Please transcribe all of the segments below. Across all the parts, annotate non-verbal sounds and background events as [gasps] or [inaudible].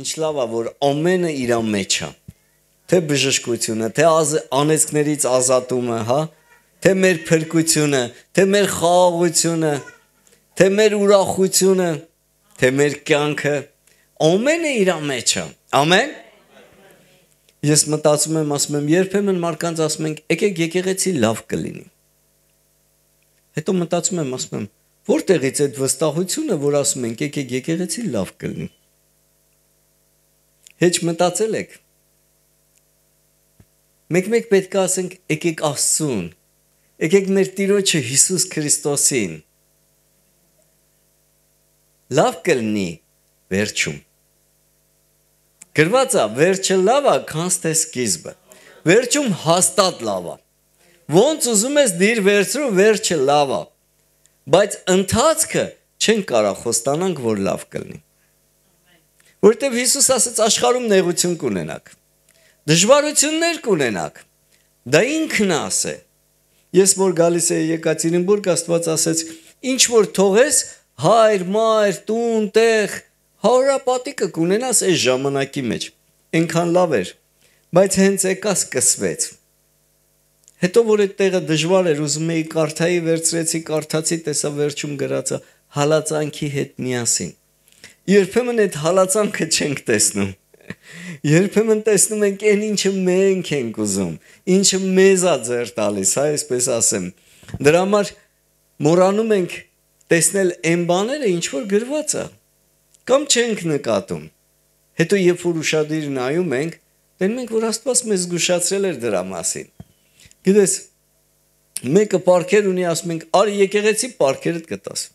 ինչ լավ է որ ամենը իր մեջ է թե բժշկությունը թե ազ, անեցքներից ազատումը հա թե մեր փրկությունը թե մեր խաղաղությունը թե մեր ուրախությունը թե մեր կյանքը ամենը իր մեջ է ամեն ես մտածում եմ ասում եմ երբեմն մարդկանց ասում ենք եկեք եկեղեցի լավ կլինի հետո մտածում եմ ասում եմ որտեղից այդ վստահությունը որ ասում ենք եկեք եկեղեցի լավ կլինի Հեչ մտածել եք։ Մեկ-մեկ պետք է ասենք եկեք Աստծուն։ Եկեք մեր Տիրոջը Հիսուս Քրիստոսին։ Լավ կլինի վերջում։ Գրվածա, վերջը լավ է, քան թե սկիզբը։ Վերջում հաստատ լավ է։ Ոնց ուզում ես դիր վերցրու, վերջը լավ է։ Բայց ընթացքը չեն կարող խոստանանք, որ լավ կլինի։ Որտեւ Հիսուս ասաց աշխարհում նեղություն կունենաք։ Դժվարություններ կունենաք։ Դա ինքն ասե։ Ես որ գալիս էի Եկատերինբուրգ, Աստված ասեց. ինչ որ թողես, հայր, մայր, տուն, տեղ, հարապատիկը կունենաս այս ժամանակի մեջ։ Էնքան լավ էր, բայց հենց եկաս կսվեց։ Հետո որ այդ տեղը դժվար էր, ուզում էի կարթայի վերցրեցի, կարթացի, տեսա վերջում գրածա հալածանքի հետ միասին երբեմն այդ հալածանքը չենք տեսնում։ Երբեմն տեսնում ենք այն ինչը մենք ենք ուզում, ինչը մեզ է ձեր տալիս, հա, այսպես ասեմ։ Դրա համար մոռանում ենք տեսնել այն բաները, ինչ որ գրված է, կամ չենք նկատում։ Հետո երբ որ ուրشادիր նայում ենք, դենում ենք, որ Աստված մեզ զգուշացրել էր դրա մասին։ Գիտես, մեկը պարկեր ունի, ասում ենք, «Արի եկեղեցի պարկերդ կտաս»։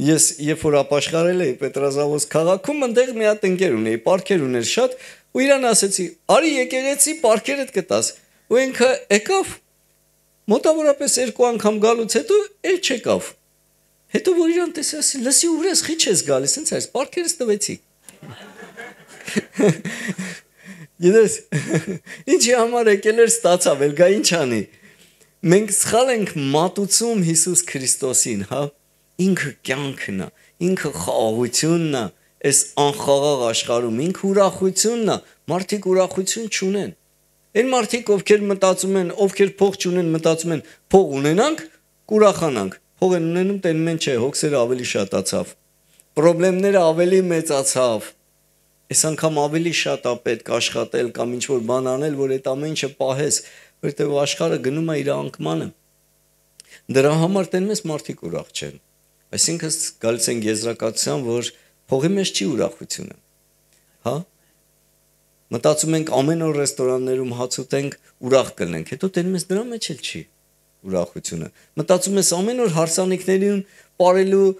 Ես երբ որ ապաշխարել էի Պետրազավոս քաղաքում, այնտեղ մի հատ ընկեր ունեի, պարքեր ուներ շատ, ու իրան ասեցի, «Արի եկեղեցի պարքերդ կտաս»։ Ու ինքը եկավ մոտավորապես երկու անգամ գալուց հետո էլ չեկավ։ Հետո որ իրան տեսի, ասի, «Լսի, ուր ես, խիչ ես գալիս, ինձ այս պարքերս տվեցի»։ [laughs] Գիտես, [laughs] ինչի համար եկել էր ստացավ, ել գա ինչ անի։ Մենք սխալ ենք մատուցում Հիսուս Քրիստոսին, հա՞ ինքը կյանքն է, ինքը խաղաղությունն է, այս անխաղաղ աշխարհում ինքը ուրախությունն է, մարդիկ ուրախություն չունեն։ Այն մարդիկ, ովքեր մտածում են, ովքեր փող չունեն, մտածում են, փող ունենանք, կուրախանանք։ Փող են ունենում, տենում են չէ, հոգսերը ավելի շատացավ։ Պրոբլեմները ավելի մեծացավ։ Այս անգամ ավելի շատ է պետք աշխատել կամ ինչ որ բան անել, որ այդ ամեն ինչը պահես, որտեղ աշխարհը գնում է իր անկմանը։ Դրա համար տենում ես մարդիկ ուրախ չեն։ Այսինքն գալիս են եզրակացության, որ փողի մեջ չի ուրախությունը։ Հա? Մտածում ենք ամեն օր ռեստորաններում հաց ուտենք, ուրախ կլինենք, հետո դեռ մեզ դրա մեջ էլ չի ուրախությունը։ Մտածում ես ամեն օր հարսանիքներին ապարելու,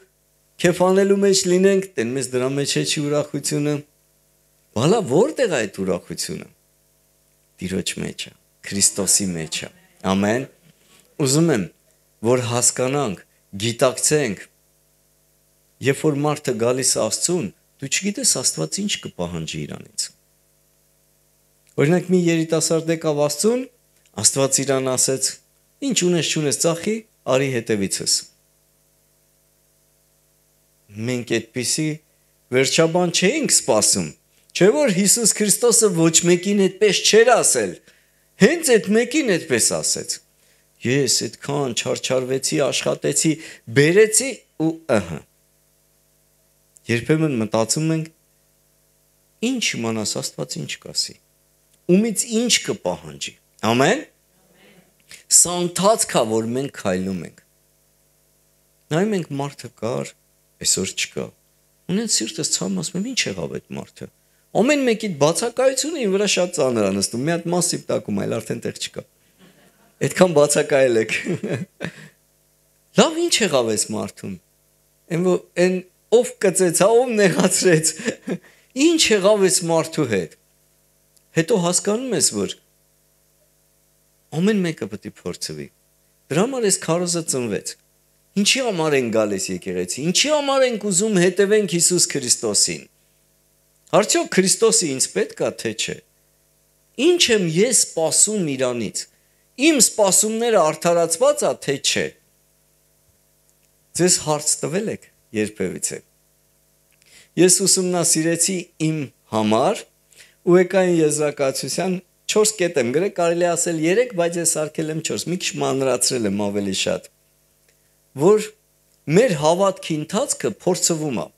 քեֆանելու մեջ լինենք, դեռ մեզ դրա մեջ չի ուրախությունը։ Բալա որտեղ է այդ ուրախությունը։ Տիրոջ մեջ է, Քրիստոսի մեջ է։ Ամեն։ Ուզում եմ, որ հասկանանք, գիտակցենք, Երբ որ մարդը գալիս Աստծուն, դու չգիտես Աստված ինչ կպահանջի իրանից։ Օրինակ մի երիտասարդ եկավ Աստծուն, Աստված իրան ասեց. «Ինչ ունես, չունես, ծախի, արի հետևիցս»։ Մենք այդպիսի վերջաբան չենք սպասում։ Չէ՞ որ Հիսուս Քրիստոսը ոչ մեկին այդպես չէր ասել։ Հենց այդ մեկին այդպես ասեց։ Ես այդքան չարչարվեցի, աշխատեցի, բերեցի ու ըհը։ Երբեմն մտածում ենք ինչ իմանաս Աստված ինչ կասի։ Ումից ինչ կպահանջի։ Ամեն։ Սա ընթացք է, որ մենք քայլում ենք։ Նայում ենք մարդը կար, այսօր չկա։ Ունեն սիրտս ցամ ասում եմ ինչ եղավ այդ մարդը։ Ամեն մեկիդ բացակայությունը ինձ վրա շատ ծանր է նստում։ Մի հատ մասիվ տակում, այլ արդեն տեղ չկա։ Այդքան բացակայել եք։ [laughs] Լավ ինչ եղավ այս մարդուն։ Այն որ այն ով կծեց, հա ով նեղացրեց։ Ինչ եղավ այս մարդու հետ։ Հետո հասկանում ես, որ ամեն մեկը պետք է փորձվի։ Դրա համար էս քարոզը ծնվեց։ Ինչի համար են գալիս եկեղեցի։ Ինչի համար ենք ուզում հետևենք Հիսուս Քրիստոսին։ Արդյոք Քրիստոսը ինձ պետք է թե չէ։ Ինչ եմ ես սпасում Իրանից։ Իմ սпасումները արդարացված է թե չէ։ Ձեզ հարց տվել եք երբևիցե։ Ես ուսումնասիրեցի իմ համար ուեկային եզրակացության 4 կետ եմ գրել, կարելի ասել 3, բայց ես արկել եմ 4, մի քիչ մանրացրել եմ ավելի շատ։ Որ մեր հավատքի ընթացքը փորձվում է։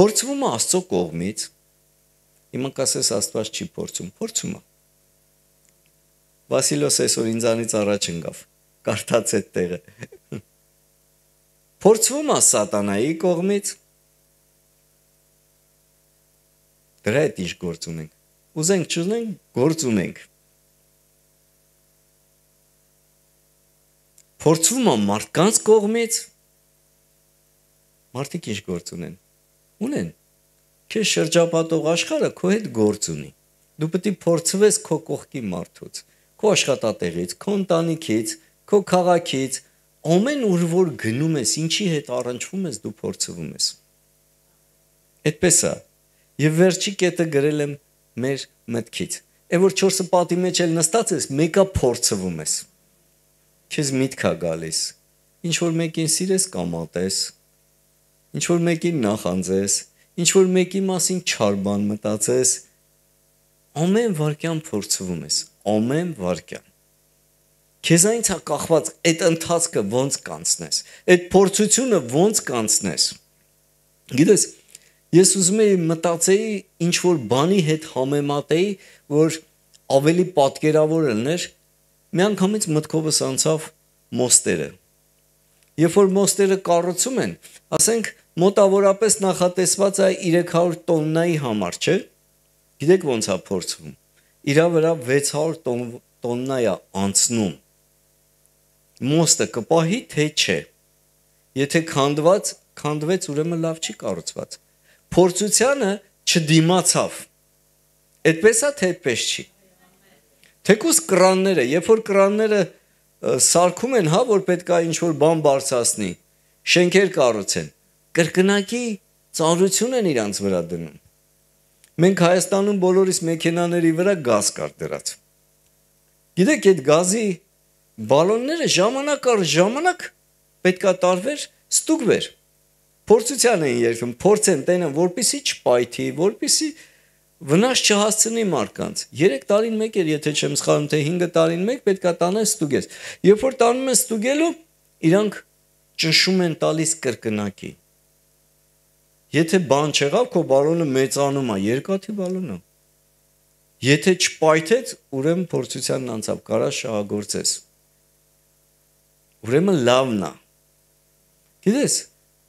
Փորձվում է Աստծո կողմից։ Իմ անկասես Աստված չի փորձում, փորձում է։ Վասիլոս այսօր ինձանից առաջ ընկավ։ Կարդաց այդ տեղը փորձվում է սատանայի կողմից։ Դրա հետ ինչ գործ ունենք։ Ուզենք չուզենք, գործ ունենք։ Փորձվում է մարդկանց կողմից։ Մարդիկ ինչ գործ ունեն։ Ունեն։ Քեզ շրջապատող աշխարհը քո հետ գործ ունի։ Դու պետք է փորձվես քո կողքի մարդուց, քո աշխատատեղից, քո ընտանիքից, քո քաղաքից, ամեն ուր որ գնում ես, ինչի հետ առնչվում ես, դու փորձվում ես։ Այդպես է։ Եվ վերջի կետը գրել եմ մեր մտքից։ Էն որ 4-ը պատի մեջ էլ նստած ես, մեկը փորձվում ես։ Քեզ միտքա գալիս։ Ինչ որ մեկին սիրես կամ ատես, ինչ որ մեկին նախանձես, ինչ որ մեկի մասին չար բան մտածես, ամեն վարքյան փորձվում ես, ամեն վարքյան։ Քեզանից է կախված այդ ընթացքը ոնց կանցնես, այդ փորձությունը ոնց կանցնես։ Գիտես, ես ուզում եի մտածեի ինչ որ բանի հետ համեմատեի, որ ավելի պատկերավոր լիներ։ Մի անգամից մտքովս անցավ մոստերը։ Երբ որ մոստերը կառուցում են, ասենք մոտավորապես նախատեսված է 300 տոննայի համար, չէ՞։ Գիտեք ոնց է փորձվում։ Իրա վրա 600 տոն տոննա է անցնում մոստը կպահի թե չէ։ Եթե քանդված, քանդվեց ուրեմն լավ չի կառուցված։ Փորձությանը չդիմացավ։ Այդպես է թե այդպես չի։ Թեկուս կրանները, երբ որ կրանները սարկում են, հա, որ պետք է ինչ որ բան բարձրացնի, շենքեր կառուցեն, կրկնակի ծառություն են իրանց վրա դնում։ Մենք Հայաստանում բոլորիս մեքենաների վրա գազ կար դրած։ Գիտեք, այդ գազի բալոնները ժամանակ առ ժամանակ պետքա տարվեր ստուգվեր։ Փորձության են երգում, փորձ են տենան, որպիսի չպայթի, որպիսի վնաս չհասցնի մարդկանց։ 3 տարին մեկ էր, եթե չեմ սխալվում, թե 5 տարին մեկ պետքա տանես ստուգես։ Երբ որ տանում ես ստուգելու, իրանք ճնշում են տալիս կրկնակի։ Եթե բան չեղավ, քո բալոնը մեծանում է, երկաթի բալոնը։ Եթե չպայթեց, ուրեմն փորձությանն անցավ, կարա շահագործես ուրեմն լավն է։ Գիտես,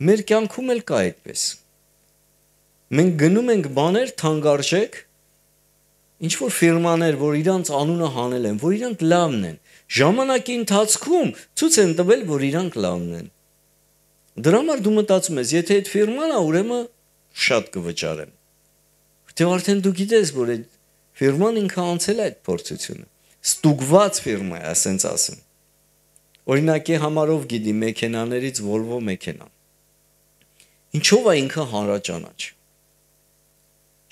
մեր կյանքում էլ կա այդպես։ Մենք գնում ենք բաներ թանկարժեք, ինչ որ ֆիրմաներ, որ իրանց անունը հանել են, որ իրանք լավն են, ժամանակի ընթացքում ցույց են տվել, որ իրանք լավն են։ Դրա համար դու մտածում ես, եթե այդ ֆիրման է, ուրեմն շատ կվճարեմ։ Որտեւ արդեն դու գիտես, որ այդ ֆիրման ինքը անցել է այդ փորձությունը։ Ստուգված ֆիրմա է, ասենց ասեմ օրինակի համարով գիտի մեքենաներից Volvo մեքենան։ Ինչով է ինքը հանրաճանաչ։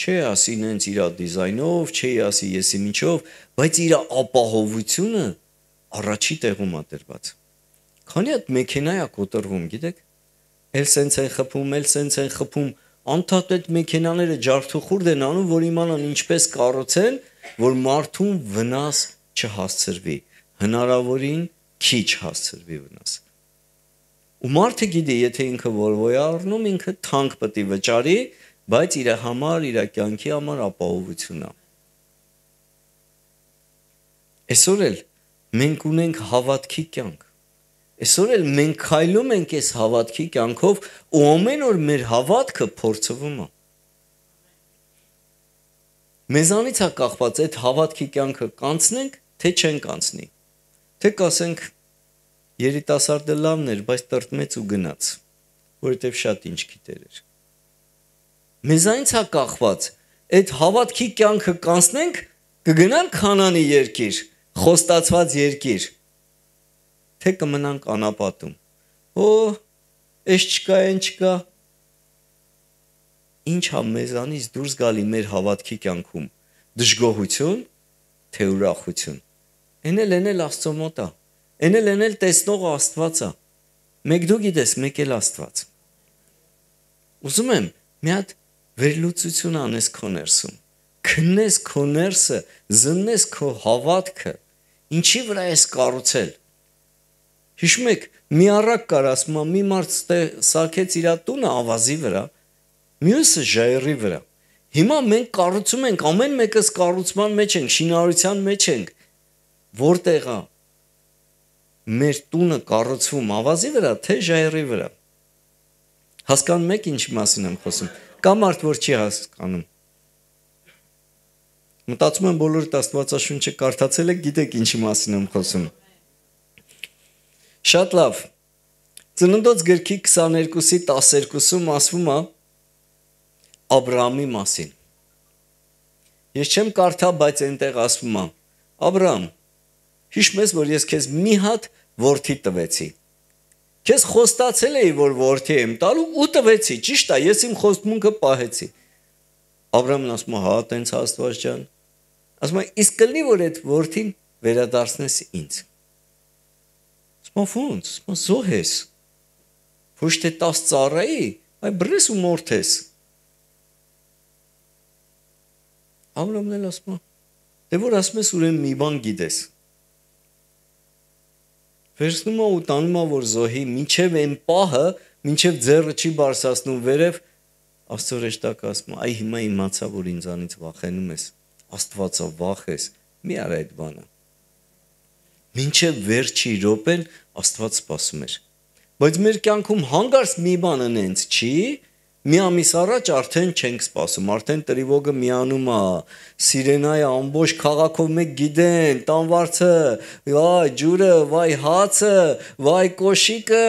Չէ ասի նենց իր դիզայնով, չէ ասի եսի ինչով, բայց իր ապահովությունը առաջի տեղում է դրված։ Քանի այդ մեքենայա կոտրվում, գիտեք, էլ սենց են խփում, էլ սենց են խփում, անդադ այդ մեքենաները ջարդուխուրդ են անում, որ իմանան ինչպես կառուցեն, որ մարդուն վնաս չհասցրվի։ Հնարավորին քիչ հասցրվի վնաս։ Ու մարդը գիտի, եթե ինքը որվոյ առնում, ինքը թանկ պետք է վճարի, բայց իր համար, իր կյանքի համար ապահովություն է։ Այսօր էլ մենք ունենք հավատքի կյանք։ Այսօր էլ մենք քայլում ենք այս հավատքի կյանքով ու ամեն օր մեր հավատքը փորձվում է։ Մեզանից է կախված այդ հավատքի կյանքը կանցնենք, թե չենք կանցնի։ Թե կասենք երիտասարդը լավն էր, բայց տրտմեց ու գնաց, որովհետև շատ ինչ գիտեր էր։ Մեզանից հա կախված այդ հավատքի կյանքը կանցնենք, կգնանք Խանանի երկիր, խոստացված երկիր, թե կմնանք անապատում։ Օ, էս չկա, այն չկա։ Ինչ հա մեզանից դուրս գալի մեր հավատքի կյանքում՝ դժգոհություն, թե ուրախություն։ Էն էլ էն էլ Աստծո մոտ է։ Էն էլ էն էլ տեսնող Աստված է։ Մեկ դու գիտես, մեկ էլ Աստված։ Ուզում եմ մի հատ վերլուծություն անես քո ներսում։ Քննես քո ներսը, զննես քո հավատքը, ինչի վրա ես կառուցել։ Հիշում եք, մի առակ կար, ասում եմ, մի մարդ սարքեց իր տունը ավազի վրա, մյուսը ժայռի վրա։ Հիմա մենք կառուցում ենք, ամեն մեկս կառուցման մեջ ենք, շինարարության մեջ ենք, որտեղ է մեր տունը կառուցվում ավազի վրա, թե ժայռի վրա։ Հասկանում եք ինչի մասին եմ խոսում։ Կա մարդ, որ չի հասկանում։ Մտածում եմ բոլորդ Աստվածաշունչը կարդացել եք, գիտեք ինչի մասին եմ խոսում։ Շատ լավ։ Ծննդոց գրքի 22-ի 12-ում ասվում է Աբրամի մասին։ Ես չեմ կարդա, բայց այնտեղ ասվում է. Աբրամ, հիշում ես, որ ես քեզ մի հատ ворթի տվեցի։ Քեզ խոստացել էի, որ ворթի եմ տալու ու տվեցի, ճիշտ է, ես իմ խոստմունքը պահեցի։ Աբրամն ասում է, հա, տենց Աստված ջան։ Ասում է, իսկ կլինի, որ այդ ворթին վերադարձնես ինձ։ Ասում է, ո՞նց, ասում է, զոհ ես։ Ոչ թե 10 ծառայի, այլ բրես ու մորթես։ Աբրամն էլ ասում է, դե որ ասում ես ուրեմն մի բան գիտես վերցնում է ու տանում է որ զոհի մինչև այն պահը մինչև ձեռը չի բարսացնում վերև աստծո հեշտակ ասում այ հիմա իմացա որ ինձանից վախենում ես աստվածա վախ ես մի արա այդ բանը մինչև վերջի րոպեն աստված սпасում էր բայց մեր կյանքում հանգարց մի բան ընենց չի մի ամիս առաջ արդեն չենք սպասում, արդեն տրիվոգը միանում է, սիրենայի ամբողջ քաղաքով մեկ գիտեն, տանվարցը, վայ ջուրը, վայ հացը, վայ կոշիկը,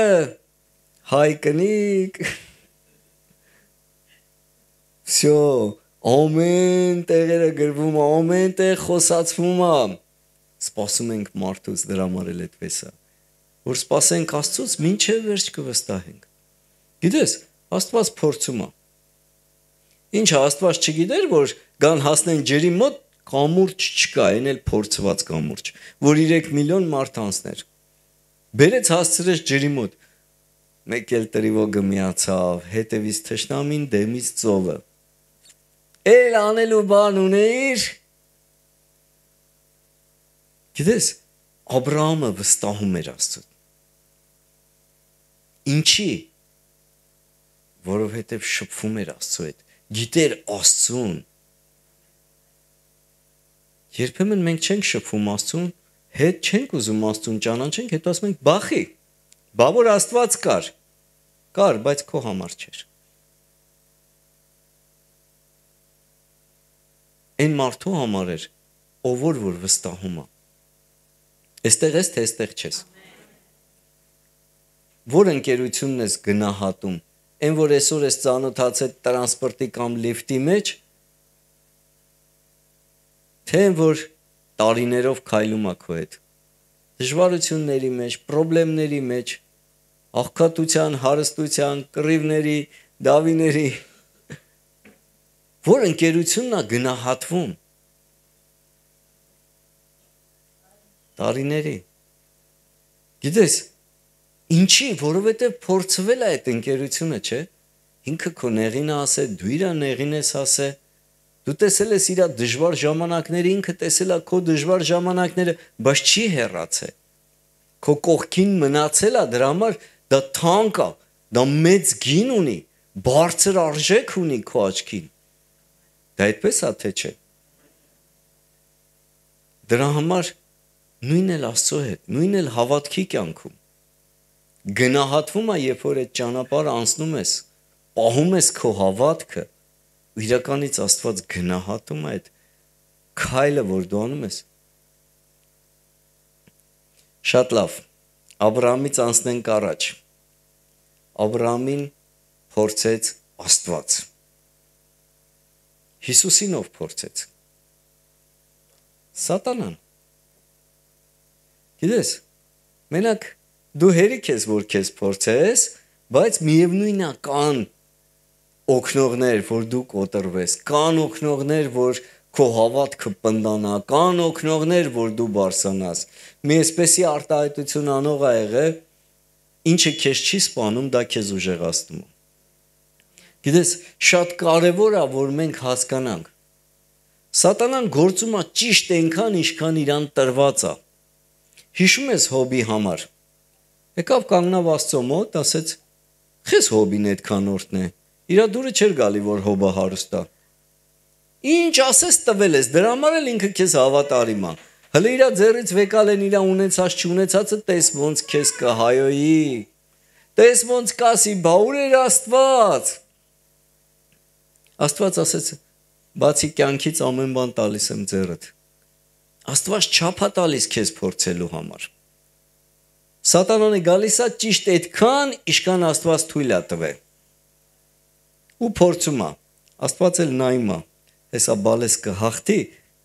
հայ կնիկ։ Всё, ամեն տեղերը գրվում է, ամեն տեղ խոսացվում է։ Սպասում ենք մարդուց դրա համար էլ այդպես է։ Որ սպասենք Աստծուց, ոչ թե վերջ կվստահենք։ Գիտես, Աստված փորձում է։ Ինչ Աստված չգիտեր, որ կան հասնեն ջերի մոտ կամուրջ չկա, այն էլ փորձված կամուրջ, որ 3 միլիոն մարդ անցներ։ Բերեց հասցրեց ջերի մոտ։ Մեկ էլ տրիվոգը միացավ, հետևից թշնամին, դեմից ծովը։ Էլ անելու բան ունեիր։ Գիտես, Աբրահամը վստահում էր Աստծուն։ Ինչի՞ որովհետև շփվում էր Աստծո հետ, գիտեր Աստծուն։ Երբեմն մենք չենք շփվում Աստծուն, հետ չենք ուզում Աստծուն ճանաչենք, հետո ասում ենք՝ «Բախի, բա որ Աստված կար»։ Կար, բայց քո համար չէր։ Այն մարդու համար էր, ով որ որ վստահում է։ Այստեղ ես թե այստեղ չես։ Որ ընկերությունն ես գնահատում այն որ այսօր ես ծանոթացել տրանսպորտի կամ լիֆտի մեջ թե այն որ տարիներով քայլում ա քո հետ դժվարությունների մեջ, խնդիրների մեջ, աղքատության, հարստության, կռիվների, դավիների որ ընկերությունն է գնահատվում տարիների գիտես Ինչի, որովհետև փորձվել է այդ ընկերությունը, չէ՞։ Ինքը քո նեղին ասե, դու իր նեղին ես ասե։ Դու տեսել ես իր դժվար ժամանակները, ինքը տեսել է քո դժվար ժամանակները, բայց չի հեռացել։ Քո կողքին մնացել է դրա համար դա թանկ է, դա մեծ գին ունի, բարձր արժեք ունի քո աչքին։ Դա այդպես է թե չէ։ Դրա համար նույնն էլ Աստծո հետ, նույնն էլ հավատքի կյանքում գնահատվում է, երբ որ այդ ճանապարհը անցնում ես, պահում ես քո հավատքը, ու իրականից Աստված գնահատում է այդ քայլը, որ դու անում ես։ Շատ լավ։ Աբրահամից անցնենք առաջ։ Աբրահամին փորձեց Աստված։ Հիսուսին ով փորձեց։ Սատանան։ Գիտես, մենակ դու հերիք ես որ քեզ փորձես, բայց միևնույնն է կան օկնողներ, որ դու կոտրվես, կան օկնողներ, որ քո հավատքը պնդանա, կան օկնողներ, որ դու բարձրանաս։ Մի էսպեսի արտահայտություն անող ա եղել, ինչը քեզ չի սپانում, դա քեզ ուժեղացնում։ Գիտես, շատ կարևոր է, որ մենք հասկանանք, Սատանան գործում է ճիշտ այնքան, ինչքան իրան տրված է։ Հիշում ես հոբի համար։ Եկավ կանգնավ Աստծո մոտ, ասեց. «Խես հոբին այդքան օրտն է»։ Իրա դուրը չէր գալի, որ հոբը հարուստա։ Ինչ ասես տվել ես, դրա համար էլ ինքը քեզ հավատարիմ է։ Հələ իրա ձեռից վեկալ են իրա ունեցած չունեցածը տես ոնց քեզ կհայոյի։ Տես ոնց կասի, բա ուր էր Աստված։ Աստված ասեց. «Բացի կյանքից ամեն բան տալիս եմ ձեռդ»։ Աստված չափա տալիս քեզ փորձելու համար։ Սատանան է գալիս է ճիշտ այդքան, իշքան Աստված թույլ է տվել։ Ու փորձում է։ Աստված էլ նայում է։ Հեսա բալես կհախտի,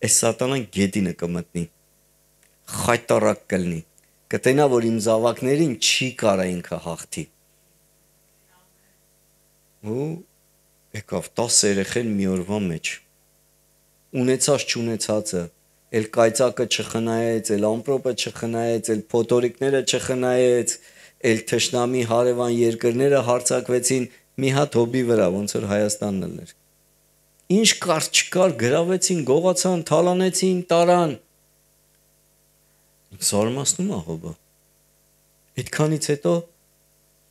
այս սատանան գետինը կմտնի։ Խայտարակ կլնի։ Կտենա, որ իմ զավակներին չի կարա ինքը հաղթի։ Ու եկավ 10 երեխեն մի օրվա մեջ։ Ունեցած չունեցածը էլ կայծակը չխնայեց, էլ ամպրոպը չխնայեց, էլ փոթորիկները չխնայեց, էլ թշնամի հարևան երկրները հարցակվեցին մի հատ հոբի վրա, ոնց որ Հայաստանն էլ էր։ Ինչ կար չկար, գրավեցին, գողացան, թալանեցին, տարան։ Զարմացնում է հոբը։ Այդքանից հետո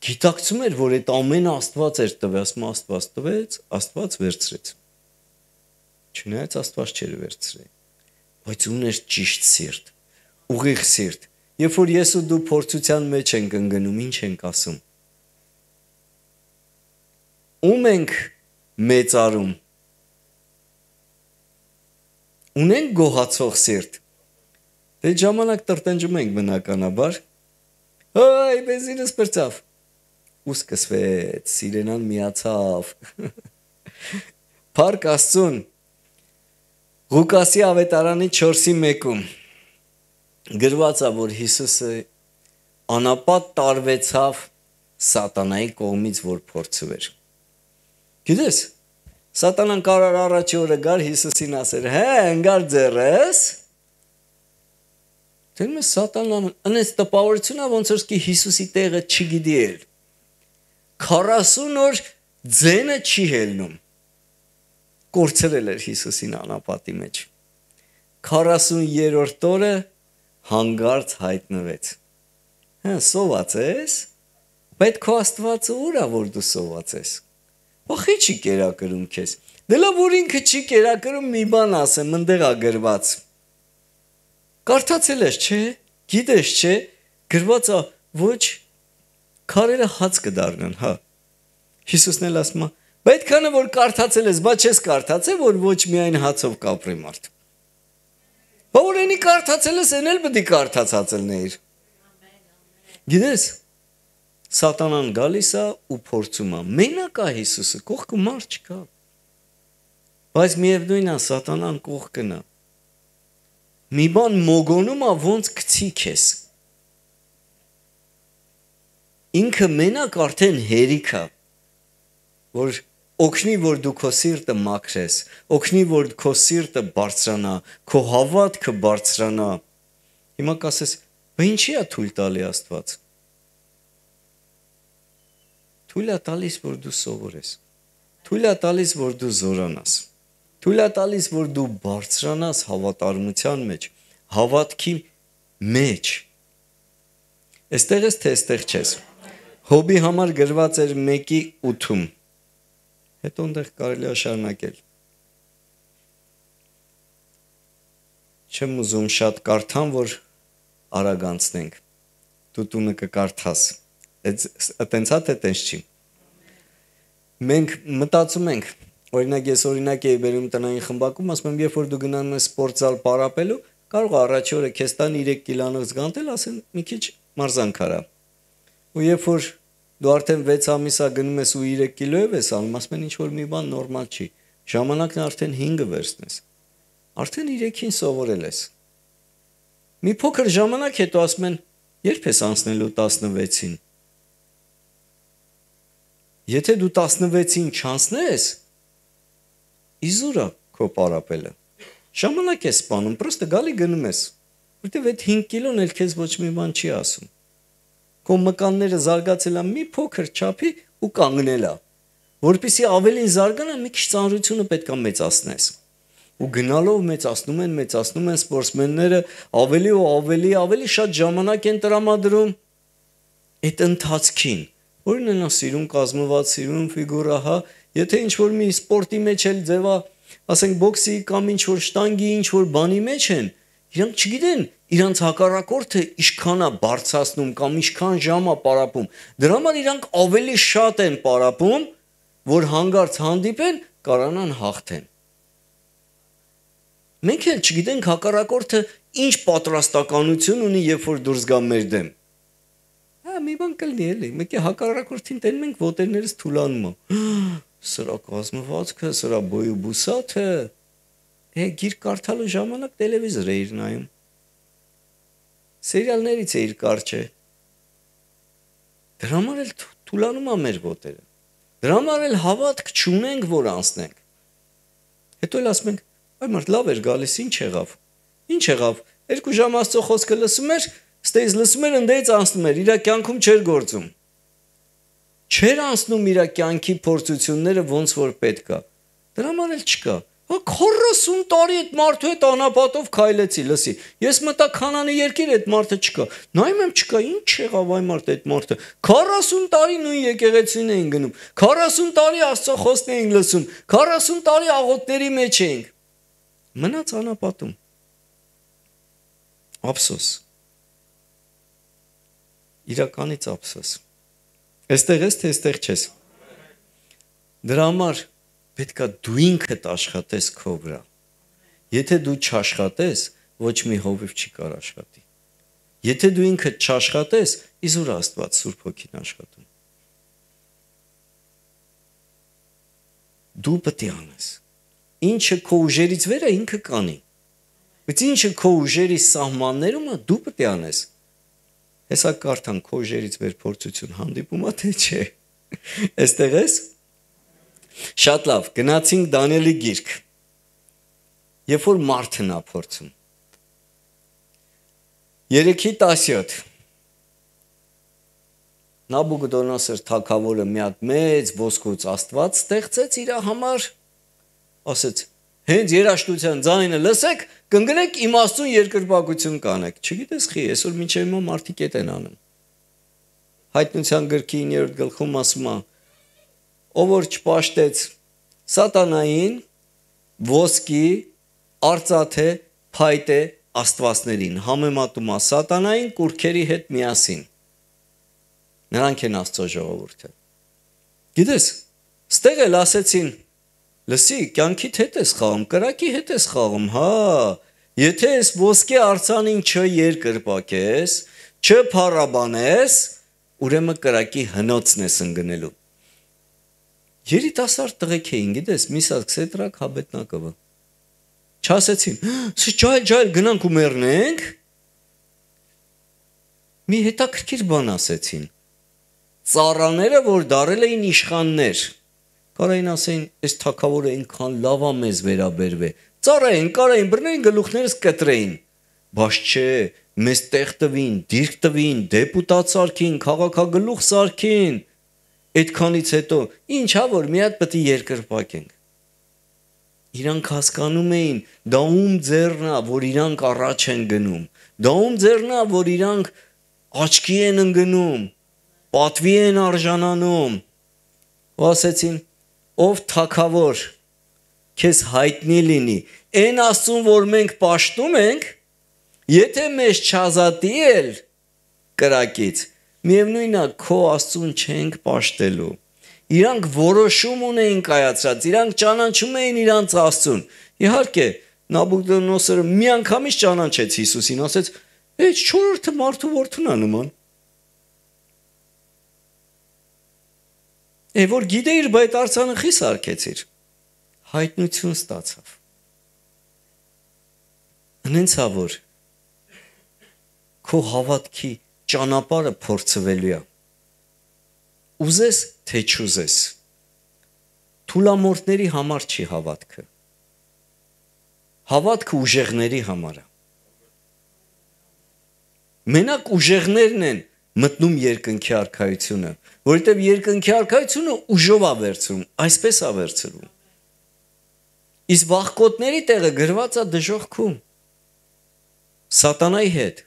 գիտակցում էր, որ այդ ամենը Աստված էր տվել, ասում Աստված տվեց, Աստված վերցրեց։ Չնայած Աստված չէր վերցրել բայց ուներ ճիշտ սիրտ, ուղիղ սիրտ։ Երբ որ ես ու դու փորձության մեջ ենք ընկնում, ինչ ենք ասում։ Ում ենք մեծարում։ Ունենք գոհացող սիրտ։ Դե ժամանակ տրտընջում ենք բնականաբար։ Հայ, բեզինս բրծավ։ Ու սկսվեց, սիրենան միացավ։ [laughs] Փառք Աստծուն, Ղուկասի ավետարանի 4-ի 1-ում գրված է, որ Հիսուսը անապատ տարվեցավ սատանայի կողմից, որ փորձվեր։ Գիտես, սատանան կարող առաջի օրը գար Հիսուսին ասեր. «Հե, ընկար ձեռես»։ Դեմ սատանան անես տպավորությունա ոնց որ սկի Հիսուսի տեղը չգիտի էլ։ 40 օր ձենը չի հելնում կորցրել էր Հիսուսին անապատի մեջ։ 40-րդ օրը հանգարց հայտնվեց։ Հա, սոված ես։ Բայց քո Աստվածը ուր է որ դու սոված ես։ Ոխի չի կերակրում քեզ։ Դե լավ որ ինքը չի կերակրում մի բան ասեմ, ընդեղ է գրված։ Կարդացել ես, չէ՞։ Գիտես, չէ՞։ Գրված է ոչ քարերը հաց կդառնան, հա։ Հիսուսն էլ ասում է Պետք է որ կարդացել ես, բայց չես կարդացել, որ ոչ միայն հացով կապրի մարդ։ Բորենի կարդացել ես, այն էլ պետք է կարդացածելն էիր։ Գիտես, սատանան գալիս է ու փորձում է։ Մենակ է Հիսուսը, կողքը մարդ չկա։ Բայց միևնույնն է, սատանան կողքն է։ Մի բան մոգոնում է, ոնց գցիկ ես։ Ինքը մենակ արդեն հերիք է, որ Օգնի, որ դու քո սիրտը մաքրես, օգնի, որ քո սիրտը բարձրանա, քո հավատքը բարձրանա։ Հիմա կասես, «Բա ինչի՞ է թույլ տալի Աստված»։ Թույլ է տալիս, որ դու սովորես։ Թույլ է տալիս, որ դու զորանաս։ Թույլ է տալիս, որ դու բարձրանաս հավատարմության մեջ, հավատքի մեջ։ Այստեղ ես թե այստեղ չես։ Հոբի համար գրված էր 1-ի 8-ում Հետո այնտեղ կարելի է շարունակել։ Չեմ ուզում շատ կարդամ, որ արագ անցնենք։ Դու տունը կկարդաս։ Այդ այտենցա հա, թե տենց չի։ Մենք մտածում ենք, օրինակ ես օրինակ եի վերում տնային խմբակում, ասում եմ, երբ որ դու գնանում ես սպորտзал պարապելու, կարող առաջի օրը քեզ տան 3 կիլանոց գանտել, ասեն մի քիչ մարզանք արա։ Ու երբ որ դու արդեն 6 ամիսա գնում ես ու 3 կիլոև ես անում, ասում են ինչ որ մի բան նորմալ չի։ Ժամանակն արդեն 5-ը վերցնես։ Արդեն 3-ին սովորել ես։ Մի փոքր ժամանակ հետո ասում են երբ ես անցնելու 16-ին։ Եթե դու 16-ին չանցնես, իզուրա քո պարապելը։ Ժամանակ է սպանում, պրոստը գալի գնում ես, որտեվ այդ 5 կիլոն էլ քեզ ոչ մի բան չի ասում քո մկանները զարգացել են մի փոքր չափի ու կանգնել է որպիսի ավելին զարգանա մի քիչ ծանրությունը պետքա մեծացնես ու գնալով մեծացնում են մեծացնում են սպորտսմենները ավելի ու ավելի ավելի շատ ժամանակ են տրամադրում այդ ընթացքին որն են սիրուն կազմված սիրուն ֆիգուրա հա եթե ինչ որ մի սպորտի մեջ էլ ձևա ասենք բոքսի կամ ինչ որ շտանգի ինչ որ բանի մեջ են իրանք չգիտեն իրանք հակառակորդը ինչքան է բարձրացնում կամ ինչքան ժամ է պարապում։ Դրա համար իրանք ավելի շատ են պարապում, որ հանգարց հանդիպեն, կարանան հաղթեն։ Մենք էլ չգիտենք հակառակորդը ինչ պատրաստականություն ունի, երբ որ դուրս գա մեր դեմ։ Հա, մի բան կլինի էլի, մեկի հակառակորդին տենում ենք ոտերներից թուլանում։ [gasps] Սրա կազմվածքը, սրա բոյու բուսաթը, Է, գիրք կարդալու ժամանակ տելևիզոր էիր նայում։ Սերիալներից էիր կարճը։ Դրա համար էլ թուլանում է մեր գոտերը։ Դրա համար էլ հավատք չունենք, որ անցնենք։ Հետո էլ ասում ենք, այ մարդ լավ էր գալիս, ինչ եղավ։ Ինչ եղավ։ Երկու ժամ աստծո խոսքը լսում էր, ստեյս լսում էր, ընդդեից անցնում էր, իր կյանքում չէր գործում չեր անցնում իր կյանքի փորձությունները ոնց որ պետքա։ Դրա համար էլ չկա։ 40 տարի այդ մարդու հետ անապատով քայլեցի, լսի։ Ես մտա Կանանի երկիր, այդ մարդը չկա։ Նայում եմ չկա, ինչ եղավ այ մարդ այդ մարդը։ 40 տարի նույն եկեղեցին էին գնում։ 40 տարի Աստծո խոսքն էին լսում։ 40 տարի աղոթների մեջ էինք։ Մնաց անապատում։ Ափսոս։ Իրականից ափսոս։ Այստեղ ես թե այստեղ չես։ Դրա համար պետքա դու ինքդ աշխատես քո վրա։ Եթե դու չաշխատես, ոչ մի հովիվ չի կար աշխատի։ Եթե դու ինքդ չաշխատես, իզուր Աստված Սուրբ Հոգին աշխատում։ Դու պետք է անես։ Ինչը քո ուժերից վեր է, ինքը կանի։ Բայց ինչը քո ուժերի սահմաններում է, դու պետք է անես։ Հեսա կարդան քո ուժերից վեր փորձություն հանդիպումա թե չէ։ Այստեղ ես Շատ լավ, գնացինք Դանիելի գիրք։ Երբ որ մարդն է փորձում 3-ի 17 Նաբուգդոնոսր թագավորը մի հատ մեծ ոսկուց Աստված ստեղծեց իր համար, ասեց. հենց երաշտության ձայնը լսեք, կընկնեք իմաստուն երկրպագություն կանեք։ Չգիտես խի, այսօր ոչ մի մարդիկ էտ են անում։ Հայտնության գրքի 9-րդ գլխում ասում է, ով որ չպաշտեց սատանային ոսկի արծաթե փայտե աստվածներին համեմատում է սատանային կուրքերի հետ միասին նրանք են աստծո ժողովուրդը գիտես ստեղ էլ ասեցին լսի կյանքիդ հետ ես խաղում կրակի հետ ես խաղում հա եթե ես ոսկե արցանին չերկրպակես չփառաբանես ուրեմն կրակի հնոցն ես ընկնելու Երիտասարդ տղեկ էին, գիտես, միսա սկսետրակ հաբետնակովը։ Չասեցին, «Սա ջայլ ջայլ գնանք ու մեռնենք»։ Մի հետաքրքիր բան ասեցին։ Ծառաները, որ դարել էին իշխաններ, կարային ասեին, «Այս թակավորը այնքան լավ է մեզ վերաբերվե»։ Ծառային կարային բռնեին գլուխներս կտրեին։ Բաշ չէ, մեզ տեղ տվին, դիրք տվին, դեպուտատ սարքին, քաղաքագլուխ սարքին, սարքին Այդքանից հետո ինչա որ մի հատ պետք է երկրպակենք։ Իրանք հասկանում էին, դա ում ձեռն է, որ իրանք առաջ են գնում։ Դա ում ձեռն է, որ իրանք աչքի են ընկնում, պատվի են արժանանում։ Ու ասեցին, ով թակավոր քեզ հայտնի լինի, այն աստուն, որ մենք ճաշտում ենք, եթե մեզ չազատի էլ կրակից, միևնույնն է քո Աստծուն չենք ճաշտելու։ Իրանք որոշում ունեին կայացած, իրանք ճանաչում էին իրանց Աստծուն։ Իհարկե, Նաբուգդոնոսորը միանգամից ճանաչեց Հիսուսին, ասեց. «Էչ 4-րդը մարդու որդուն է նման»։ Է որ գիտեիր, բայց արցանախի սարկեցիր։ Հայտնություն ստացավ։ Անենց ա որ քո հավատքի ճանապարհը փորձվելու է։ Ուզես թե չուզես։ Թուլամորտների համար չի հավատքը։ Հավատքը ուժեղների համար է։ Մենակ ուժեղներն են մտնում երկնքի արքայությունը, որովհետև երկնքի արքայությունը ուժով է վերցում, այսպես է վերցնում։ Իս վախկոտների տեղը գրված է դժողքում։ Սատանայի հետ։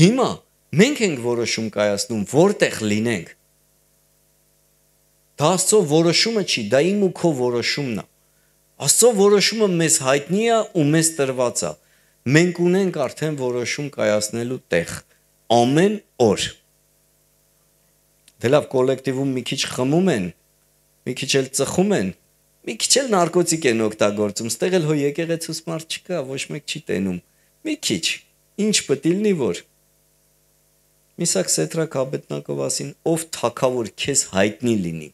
Հիմա Մենք ենք որոշում կայացնում որտեղ լինենք։ Դա Աստծո որոշումը չի, դա իմ ու քո որոշումն է։ Աստծո որոշումը մեզ հայտնի է ու մեզ տրված է։ Մենք ունենք արդեն որոշում կայացնելու տեղ ամեն օր։ Դե լավ կոլեկտիվում մի քիչ խմում են, մի քիչ էլ ծխում են, մի քիչ էլ նարկոտիկ են օգտագործում, ստեղ էլ հո եկեղեցուս մարդ չկա, ոչ մեկ չի տենում։ Մի քիչ։ Ինչ պետք է լինի որ Միսակ Սետրակ Աբետնակովասին ով թակավոր քեզ հայտնի լինի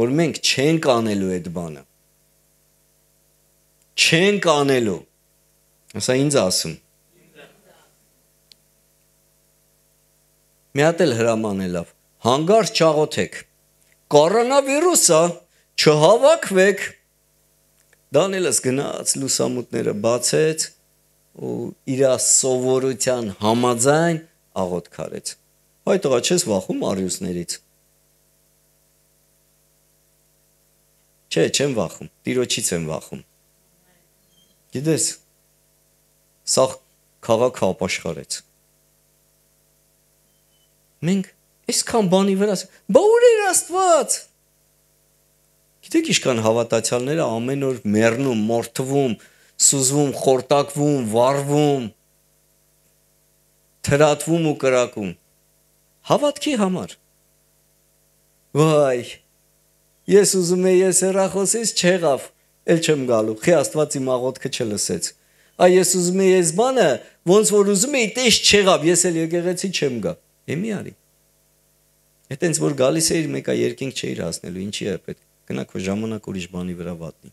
որ մենք չենք անելու այդ բանը չենք անելու հեսա ինձ ասում մի հատ էլ հրամանելով հանգար չաղոթեք կորոնավիրուսը չհավաքվեք դանելս գնաց լուսամուտները բացեց ու իր սովորության համաձայն աղոտ քարեց։ Հայ տղա չես վախում արյուսներից։ Չէ, չեմ վախում, տիրոջից եմ վախում։ Գիտես, սա քաղաքը ապաշխարեց։ Մենք այսքան բանի վրա, բա ուր էր Աստված։ Գիտեք ինչքան հավատացյալները ամեն օր մեռնում, մորթվում, սուզվում, խորտակվում, վառվում, թրատվում ու կրակում հավատքի համար վայ ես ուզում եի ես հեռախոսից չեղավ ել չեմ գալու խի աստված իմ աղոթքը չլսեց այ ես ուզում եի ես բանը ոնց որ ուզում էի տես չեղավ ես էլ եկեղեցի չեմ գա եմի արի Հետենց որ գալիս էիր մեկա երկինք չէիր հասնելու, ինչի է պետք։ Գնա քո ժամանակ ուրիշ բանի վրա վատնի։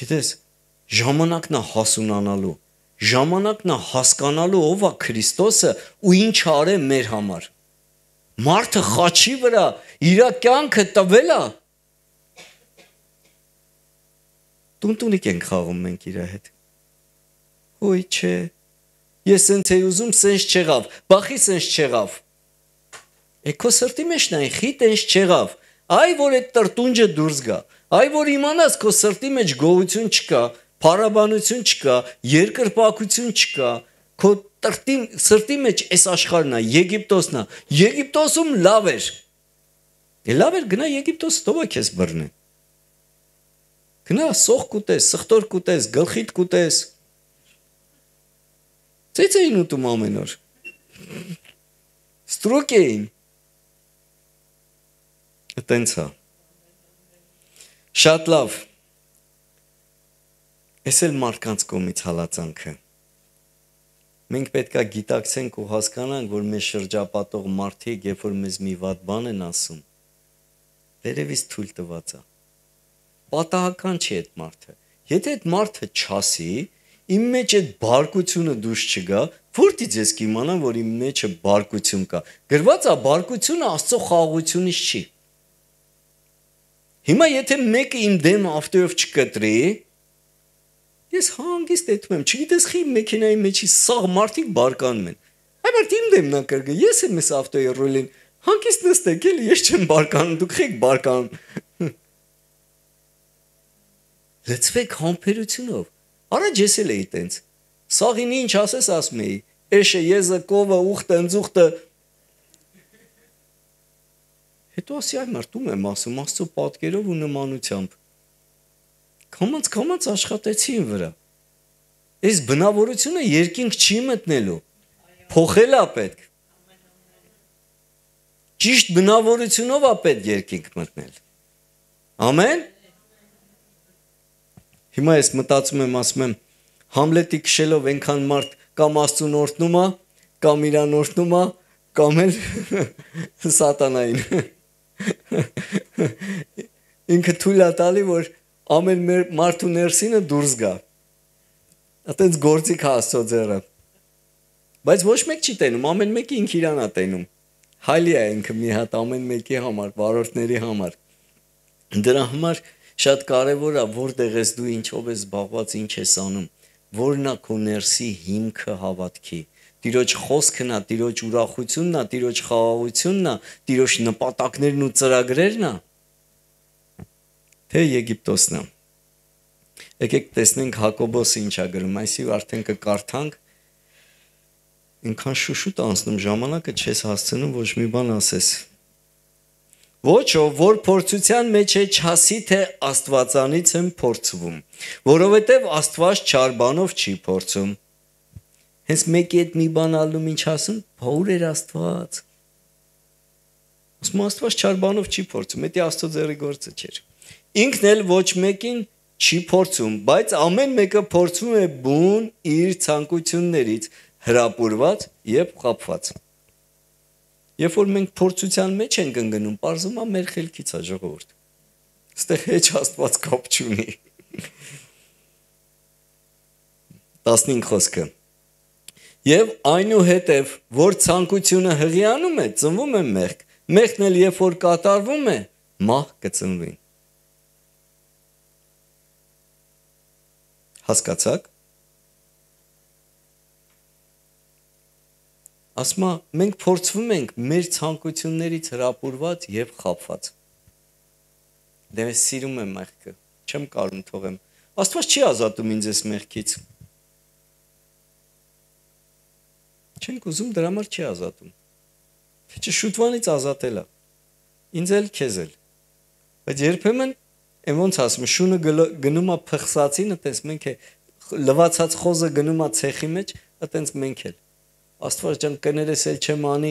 Գիտես, ժամանակն է հասունանալու ժամանակն է հասկանալու ով է Քրիստոսը ու ինչ արե մեր համար։ Մարդը խաչի վրա իր կյանքը տվել է։ Տունտունիկ են խաղում մենք իր հետ։ Ոյ չէ։ Ես ինձ էի ուզում, սենց չեղավ, բախի սենց չեղավ։ Էքո սրտի մեջ նայ, խիտ էնչ չեղավ։ Այ որ այդ տրտունջը դուրս գա։ Այ որ իմանաս քո սրտի մեջ գողություն չկա, փարաբանություն չկա, երկրպագություն չկա, քո տրտի սրտի մեջ այս աշխարհն է, Եգիպտոսն է։ Եգիպտոսում լավ էր։ Դե լավ էր գնա Եգիպտոս, ո՞վ է քեզ բռնի։ Գնա սող կուտես, սխտոր կուտես, գլխիդ կուտես։ Ծից էին ուտում ամեն օր։ Ստրոկ էին։ Այդտենց է։ հա։ Շատ լավ։ Էս էլ մարդկանց կողմից հալածանքը։ Մենք պետքա գիտակցենք ու հասկանանք, որ մեր շրջապատող մարդիկ, երբ որ մեզ մի վատ բան են ասում, դերևից թույլ տված է։ Պատահական չի այդ մարդը։ Եթե այդ մարդը չասի, իմ մեջ այդ բարկությունը դուրս չգա, որտից ես կիմանամ, որ իմ մեջը բարկություն կա։ Գրված է բարկությունը Աստծո խաղաղությունից չի։ Հիմա եթե մեկը իմ դեմ ավտոյով չկտրի, Ես հանգիստ եթում եմ, չգիտես խի մեքենայի մեջի սաղ մարդիկ բարկանում են։ Այ բայց իմ դեմն է կրկը, ես եմ ես ավտոյի ռոլին։ Հանգիստ նստեք, էլ ես չեմ բարկանում, դուք խեք բարկանում։ Լծվեք համբերությունով։ Առաջ ես էլ էի տենց։ Սաղինի ինչ ասես ասում էի։ Էշը եզը կովը ուխտը ընձուխտը Հետո ասի այ մարդում եմ ասում աստծո պատկերով ու նմանությամբ Կամած կամած աշխատեցի վրա։ Իս բնավորությունը երկինք չի մտնելու։ Փոխելա պետք։ Ճիշտ բնավորությունով է պետք երկինք մտնել։ Ամեն։ Հիմա ես մտածում եմ, ասում եմ, Համլետի քշելով այնքան մարդ կամ Աստծուն օրհնում է, կամ իրան օրհնում է, կամ էլ [laughs] սատանային։ [laughs] Ինքը թույլ է տալի, որ ամեն մեր մարդու ներսինը դուրս գա։ Այդտենց գործիք է հա Աստծո ձեռը։ Բայց ոչ մեկ չի տենում, ամեն մեկը ինք իրան է տենում։ Հայլի է ինքը մի հատ ամեն մեկի համար, վարորդների համար։ Դրա համար շատ կարևոր է որտեղ ես դու ինչով ես զբաղված, ինչ ես անում, որն է քո ներսի հիմքը հավատքի։ Տիրոջ խոսքն է, տիրոջ ուրախությունն է, տիրոջ խաղաղությունն է, տիրոջ նպատակներն ու ծրագրերն է թե Եգիպտոսն է։ Եկեք տեսնենք Հակոբոսը ինչա գրում, այսի արդեն կկարդանք։ Ինքան շուշուտ անցնում ժամանակը չես հասցնում ոչ մի բան ասես։ Ոչ ով որ փորձության մեջ է չասի թե Աստվածանից եմ փորձվում, որովհետև Աստված չար բանով չի փորձում։ Հենց մեկի այդ մի բան ալնում ինչ ասում, փոուր էր Աստված։ Ասում Աստված չար բանով չի փորձում, դա Աստծո ձեռի գործը չէր։ Ինքն էլ ոչ մեկին չի փորձում, բայց ամեն մեկը փորձում է բուն իր ցանկություններից, հրապուրված եւ խափված։ Երբ որ մենք փորձության մեջ ենք ընկնում, parzuma մեր խելքից է ժողովուրդ։ Ստեղ հեչ Աստված կապ չունի։ 15 խոսքը։ Եվ այնուհետև, որ ցանկությունը հղիանում է, ծնվում է մեղք։ Մեղքն էլ երբ որ կատարվում է, մահ կծնվի։ Հասկացա՞ք։ Ասմա մենք փորձվում ենք մեր ցանկություններից հրապուրված եւ խափված։ Դե ես սիրում եմ մեղքը, չեմ կարող թողեմ։ Աստված չի ազատում ինձ այս մեղքից։ Չենք ուզում դրա համար չի ազատում։ Չէ շուտվանից ազատելա։ Ինձ էլ քեզ էլ։ Բայց երբեմն Էն ոնց ասում, շունը գնում է փխսացին, այտենց մենք է լվացած խոզը գնում է ցեխի մեջ, այտենց մենք էլ։ Աստված ջան կներես էլ չեմ անի,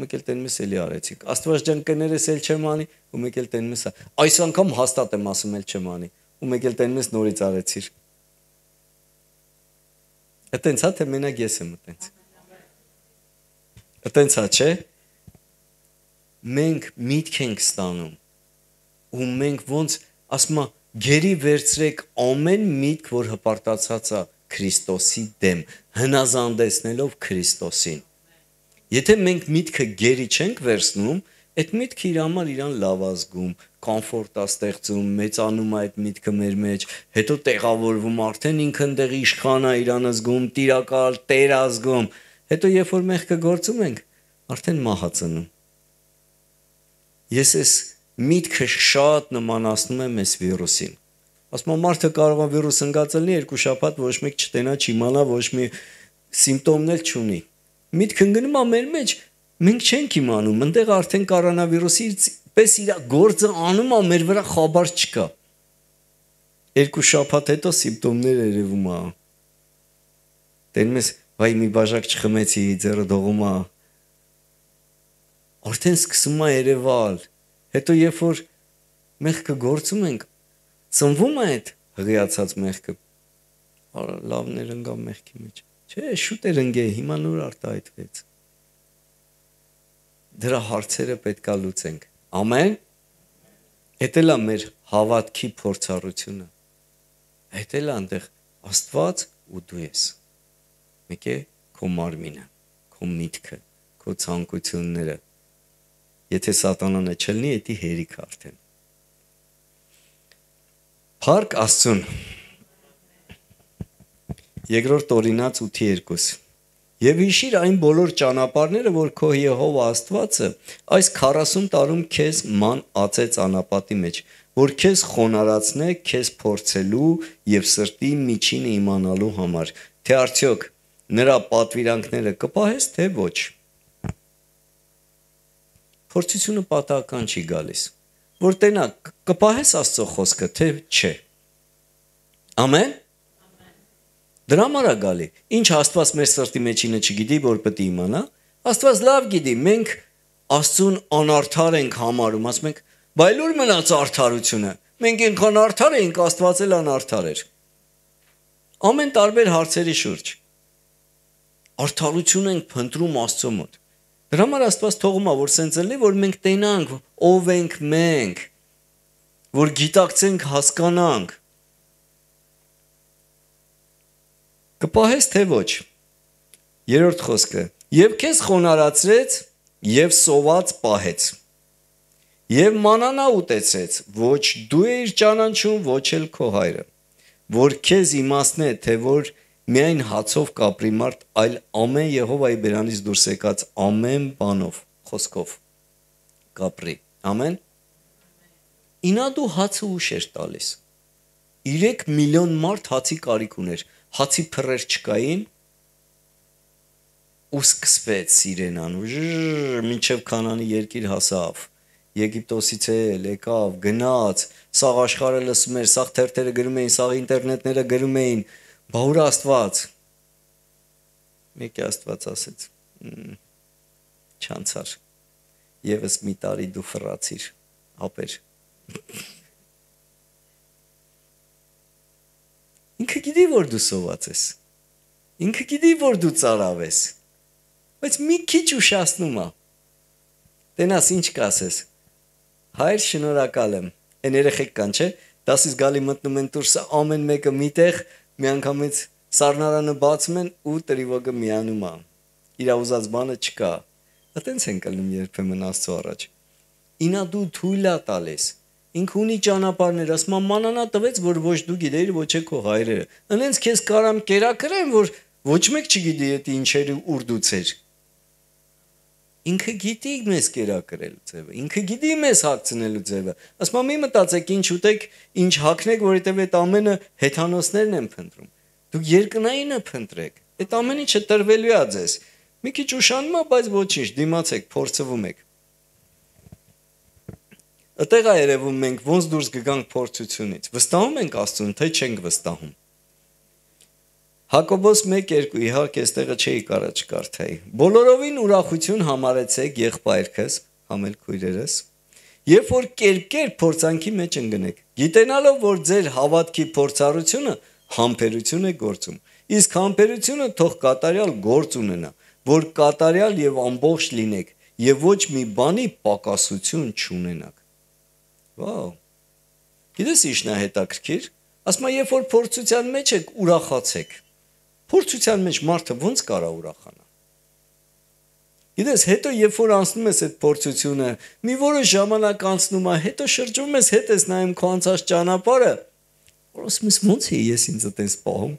մեկ էլ տենմես էլի արեցիք։ Աստված ջան կներես էլ չեմ անի, ու մեկ էլ տենմես։ Այս անգամ հաստատ եմ ասում էլ չեմ անի, ու մեկ էլ տենմես նորից արեցիր։ Այտենց հա թե մենակ ես եմ այտենց։ Այտենց հա չէ։ Մենք միտք ենք ստանում ու մենք ոնց ասում է գերի վերցրեք ամեն միտք, որ հպարտացած է Քրիստոսի դեմ, հնազանդեցնելով Քրիստոսին։ Եթե մենք միտքը գերի չենք վերցնում, այդ միտքը իր համար իրան լավ ազգում, կոմֆորտ է ստեղծում, մեծանում է այդ միտքը մեր մեջ, հետո տեղավորվում արդեն ինքնդեղ իշխան է իրան ազգում, տիրակալ, տեր ազգում, հետո երբ որ մեղքը գործում ենք, արդեն մահացնում։ Ես ես միտքը շատ նմանացնում է մեզ վիրուսին։ Ասում եմ մարդը կարող է վիրուս ընկած լինի երկու շաբաթ ոչ մեկ չտենա, չիմանա, ոչ մի սիմպտոմներ չունի։ Միտքը ընկնում է մեր մեջ, մենք չենք իմանում, այնտեղ արդեն կորոնավիրուսի պես իր գործը անում է մեր վրա խաբար չկա։ Երկու շաբաթ հետո սիմպտոմներ երևում է։ Տերում ես, վայ մի բաժակ չխմեցի, ձեռը դողում է։ Արդեն սկսում է երևալ։ Հետո երբ որ մեղքը գործում ենք, ծնվում է այդ հղիացած մեղքը։ Արա լավներ ընկա մեղքի մեջ։ Չէ, շուտ էր ընկե, հիմա նոր արտահայտվեց։ Դրա հարցերը պետքա լուծենք։ Ամեն։ Էդ էլա մեր հավատքի փորձառությունը։ Էդ էլա այնտեղ Աստված ու դու ես։ Մեկ է քո մարմինը, քո միտքը, քո ցանկությունները, Եթե սատանան է չլնի, դա հերիք արդեն։ Փառք Աստծուն։ Երկրորդ օրինաց 8:2 Եվ հիշիր այն բոլոր ճանապարհները, որ քո Եհովա Աստվածը այս 40 տարում քեզ ման ածեց անապատի մեջ, որ քեզ խոնարածնե, քեզ փորձելու եւ սրտի միջինը իմանալու համար, թե արդյոք նրա պատվիրանքները կպահես, թե ոչ։ Փորձությունը պատահական չի գալիս։ Որ տենակ կպահես Աստծո խոսքը, թե չէ։ Ամեն։ Դրա համար է գալի։ Ինչ Աստված մեր սրտի մեջինը չգիտի, որ պետք է իմանա, Աստված լավ գիտի, մենք Աստծուն անարթար ենք համարում, ասում ենք, բայլուր մնաց արդարությունը։ Մենք այնքան արդար էինք, Աստված էլ անարթար էր։ Ամեն տարբեր հարցերի շուրջ արդարություն ենք փնտրում Աստծո մոտ։ Դրա համար Աստված թողում է, որ սենց լինի, որ մենք տենանք ով ենք մենք, որ գիտակցենք, հասկանանք։ Կպահես թե ոչ։ Երրորդ խոսքը. Եվ քեզ խոնարածրեց եւ սոված պահեց։ Եվ մանանա ուտեցեց, ոչ դու էիր ճանաչում, ոչ էլ քո հայրը, որ քեզ իմաստն է, թե որ միայն հացով կապրի մարդ, այլ ամեն Եհովայի բերանից դուրս եկած ամեն բանով, խոսքով կապրի։ Ամեն։ Ինադու հացը ուշ էր տալիս։ 3 միլիոն մարդ հացի կարիք ուներ, հացի փռեր չկային։ Ու սկսվեց իրենան, մինչև Կանանի երկիր հասավ։ Եգիպտոսից էլ եկավ, գնաց, սաղ աշխարհը լսում էր, սաղ թերթերը գրում էին, սաղ ինտերնետները գրում էին, Բաուր Աստված։ Մեկի Աստված ասեց. Չանցար։ Եվս մի տարի դու ֆռացիր, ապեր։ Ինքը գիտի, որ դու սոված ես։ Ինքը գիտի, որ դու ծարավ ես։ Բայց մի քիչ ուշացնում ա։ Տենաս ինչ կասես։ Հայր, շնորհակալ եմ։ Էն երեխեք կան, չէ՞։ Դասից գալի մտնում են դուրս, ամեն մեկը միտեղ միանգամից սառնարանը բացում են ու տրիվոգը միանում է։ Իրավուզած բանը չկա։ Այդտենց են կլնում երբեմն Աստծո առաջ։ Ինա դու թույլա տալես։ Ինք ունի ճանապարհներ, ասում մանանա տվեց, որ ոչ դու գիտեիր, ոչ է քո հայրերը։ Անենց քեզ կարամ կերակրեմ, որ ոչ մեկ չգիտի դա ինչերի ուրդուց էր։ Ինքը գիտի մեզ կերակրել ձևը, ինքը գիտի մեզ հացնելու ձևը։ Ասում եմ, մի մտածեք, ինչ ուտեք, ինչ հագնեք, որովհետև այդ ամենը հեթանոսներն են փնտրում։ Դուք երկնայինը փնտրեք։ Այդ ամենը չտրվելու է ձեզ։ Մի քիչ ուշանում է, բայց ոչինչ, դիմացեք, փորձվում եք։ Այդտեղ է երևում մենք ոնց դուրս կգանք փորձությունից։ Վստահում ենք Աստծուն, թե չենք վստահում։ Հակոբոս 1:2 իհարկե այստեղը չէի կարա չկարդայի։ Բոլորովին ուրախություն համարեցեք եղբայրքս, համել քույրերս, երբ որ կերպ-կերպ փորձանքի մեջ ընկնեք, գիտենալով որ ձեր հավատքի փորձառությունը համբերություն է գործում։ Իսկ համբերությունը թող կատարյալ գործ ունենա, որ կատարյալ եւ ամբողջ լինեք եւ ոչ մի բանի պակասություն չունենաք։ Վաո։ Գիտես ի՞նչ է հետաքրքիր։ Ասма երբ որ փորձության մեջ եք, ուրախացեք Փորձության մեջ մարդը ո՞նց կարա ուրախանա։ Գիտես, հետո երբ որ անցնում ես այդ փորձությունը, մի որոշ ժամանակ անցնում է, հետո շրջում ես, հետ ես նայում քո անցած ճանապարհը, որ ասում ես ո՞նց է ես ինձ այդպես պահում։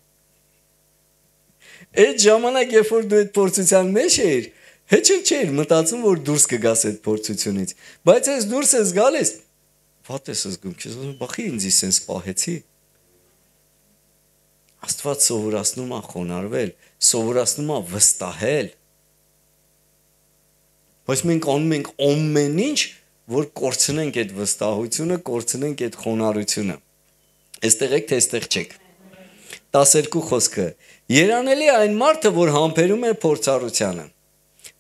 Այդ ժամանակ, երբ որ դու այդ փորձության մեջ էիր, հետ չեմ չէր մտածում, որ դուրս կգաս այդ փորձությունից, բայց ես դուրս ես գալիս, վատ ես զգում, քեզ ասում, բախի ինձ իսենց պահեցի։ Աստված սովորացնում է խոնարհվել, սովորացնում է վստահել։ Բայց մենք անում ենք ամեն ինչ, որ կորցնենք այդ վստահությունը, կորցնենք այդ խոնարհությունը։ Այստեղ եք թե այստեղ չեք։ 12 խոսքը. Երանելի այն մարդը, որ համբերում է փորձառությանը։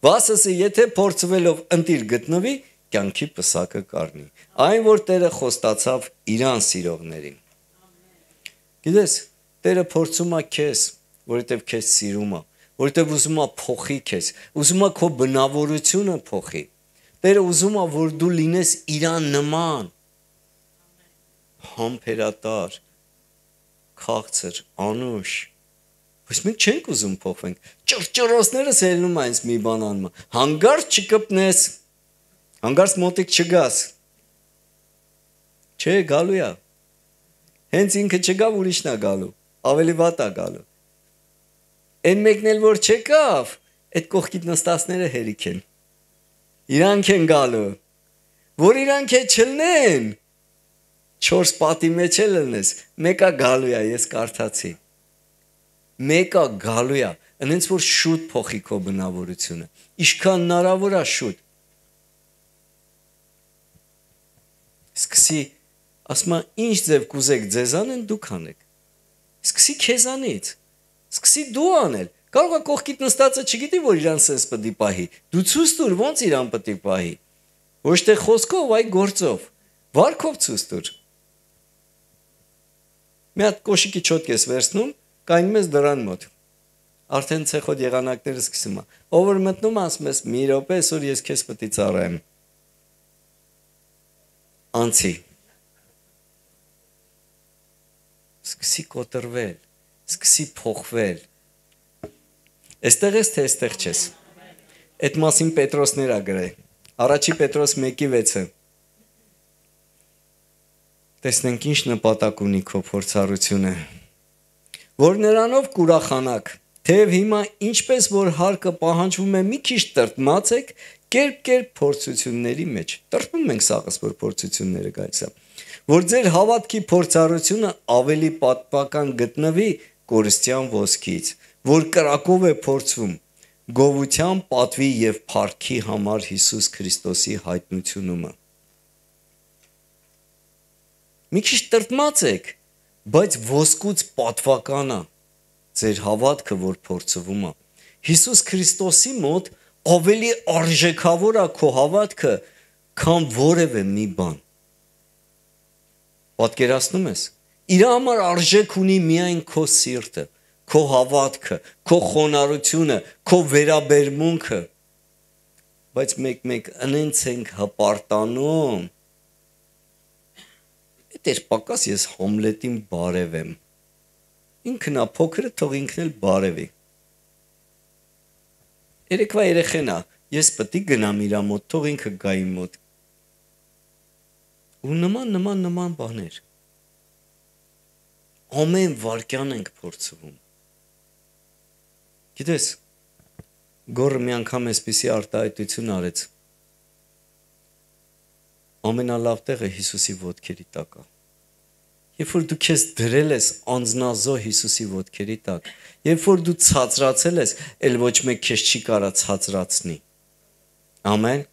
Վասսը, եթե փորձվելով ընտիր գտնվի, կյանքի պսակը կառնի։ Այն որ Տերը խոստացավ իրան սիրողներին։ Գիտես, Տերը փորձում է քեզ, որովհետև քեզ սիրում է, որովհետև ուզում է փոխի քեզ, ուզում է քո բնավորությունը փոխի։ Տերը ուզում է, որ դու լինես իրան նման։ Համբերատար, քաղցր, անուշ, Բայց մենք չենք ուզում փոխվենք։ Ճրճռոցներս ելնում այնս մի բան անում։ Հանգարց չկպնես։ Հանգարց մոտիկ չգաս։ Չէ, գալու է։ Հենց ինքը չգա, ուրիշն է գալու ավելի վատ է գալու։ Այն մեկն էլ որ չեկավ, այդ կողքիդ նստածները հերիք են։ Իրանք են գալու։ Որ իրանք է չլնեն, 4 պատի մեջ էլ լնես, մեկա գալու է, ես կարդացի։ Մեկա գալու է, այնց որ շուտ փոխի քո բնավորությունը։ Ինչքան հնարավոր է շուտ։ Սկսի ասма ինչ ձև կուզեք ձեզան են դուք անեք։ Սկսի քեզանից։ Սկսի դու անել։ Կարող է կողքիդ նստածը չգիտի, որ իրան sense պետք է պահի։ Դու ցույց տուր, ոնց իրան պետք է պահի։ Ոչ թե խոսքով, այլ գործով։ Վարքով ցույց տուր։ Մի հատ կոշիկի չոտք ես վերցնում, կայնում ես դրան մոտ։ Արդեն ցեխոտ եղանակները սկսում է։ Ով որ մտնում ասում ես՝ «Մի րոպե, այսօր ես քեզ պետք է ծառայեմ»։ Անցի։ սկսի կոտրվել, սկսի փոխվել։ Այստեղ ես թե այստեղ չես։ Այդ մասին Պետրոսներ ա գրել։ Առաջի Պետրոս 1:6-ը։ Տեսնենք ինչ նպատակ ունի քո փորձառությունը։ Որ նրանով կուրախանաք, թեև հիմա ինչպես որ հարկը պահանջվում է մի քիչ տրտմացեք, կերպ-կերպ փորձությունների մեջ։ Տրտմում ենք սաղս որ փորձությունները գալիս են որ ձեր հավատքի փորձառությունը ավելի պատմական գտնվի կորստյան ոսկից, որ կրակով է փորձվում գովության պատվի եւ փառքի համար Հիսուս Քրիստոսի հայտնությունումը։ Մի քիչ տրտմացեք, բայց ոսկուց պատվականա ձեր հավատքը, որ փորձվում է։ Հիսուս Քրիստոսի մոտ ավելի արժեքավոր է քո հավատքը, քան որևէ մի բան։ Պատկերացնում ես։ Իր համար արժեք ունի միայն քո սիրտը, քո հավատքը, քո խոնարհությունը, քո վերաբերմունքը։ Բայց մեկ-մեկ ընենց ենք հպարտանում։ Դեր պակաս ես Համլետին բարևեմ։ Ինքն է փոքրը թող ինքն էլ բարևի։ Երեկվա երեխենա, ես պետք է գնամ իր մոտ, թող ինքը գա իմ մոտ ու նման նման նման բաներ ամեն վարքյան ենք փորձվում գիտես գորը մի անգամ էսպիսի արտահայտություն արեց ամենալավ տեղը Հիսուսի ոտքերի տակ է Երբ որ դու քեզ դրել ես անznազո Հիսուսի ոտքերի տակ, երբ որ դու ցածրացել ես, ել ոչ մեկ քեզ չի կարա ցածրացնի։ Ամեն։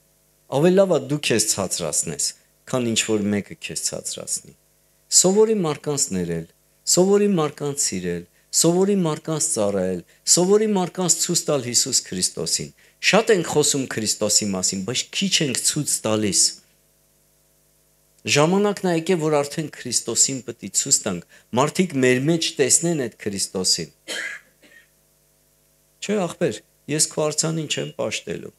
Ավելի լավ է դու քեզ ցածրացնես քան ինչ որ մեկը քեզ ցածրացնի։ Սովորի մարդկանց ներել, սովորի մարդկանց սիրել, սովորի մարդկանց ծառայել, սովորի մարդկանց ցույց տալ Հիսուս Քրիստոսին։ Շատ ենք խոսում Քրիստոսի մասին, բայց քիչ ենք ցույց տալիս։ Ժամանակն է եկել, որ արդեն Քրիստոսին պետք է ցույց տանք։ Մարդիկ մեր մեջ տեսնեն այդ Քրիստոսին։ Չէ, ախպեր, ես քո արցանին չեմ ճաշտելու։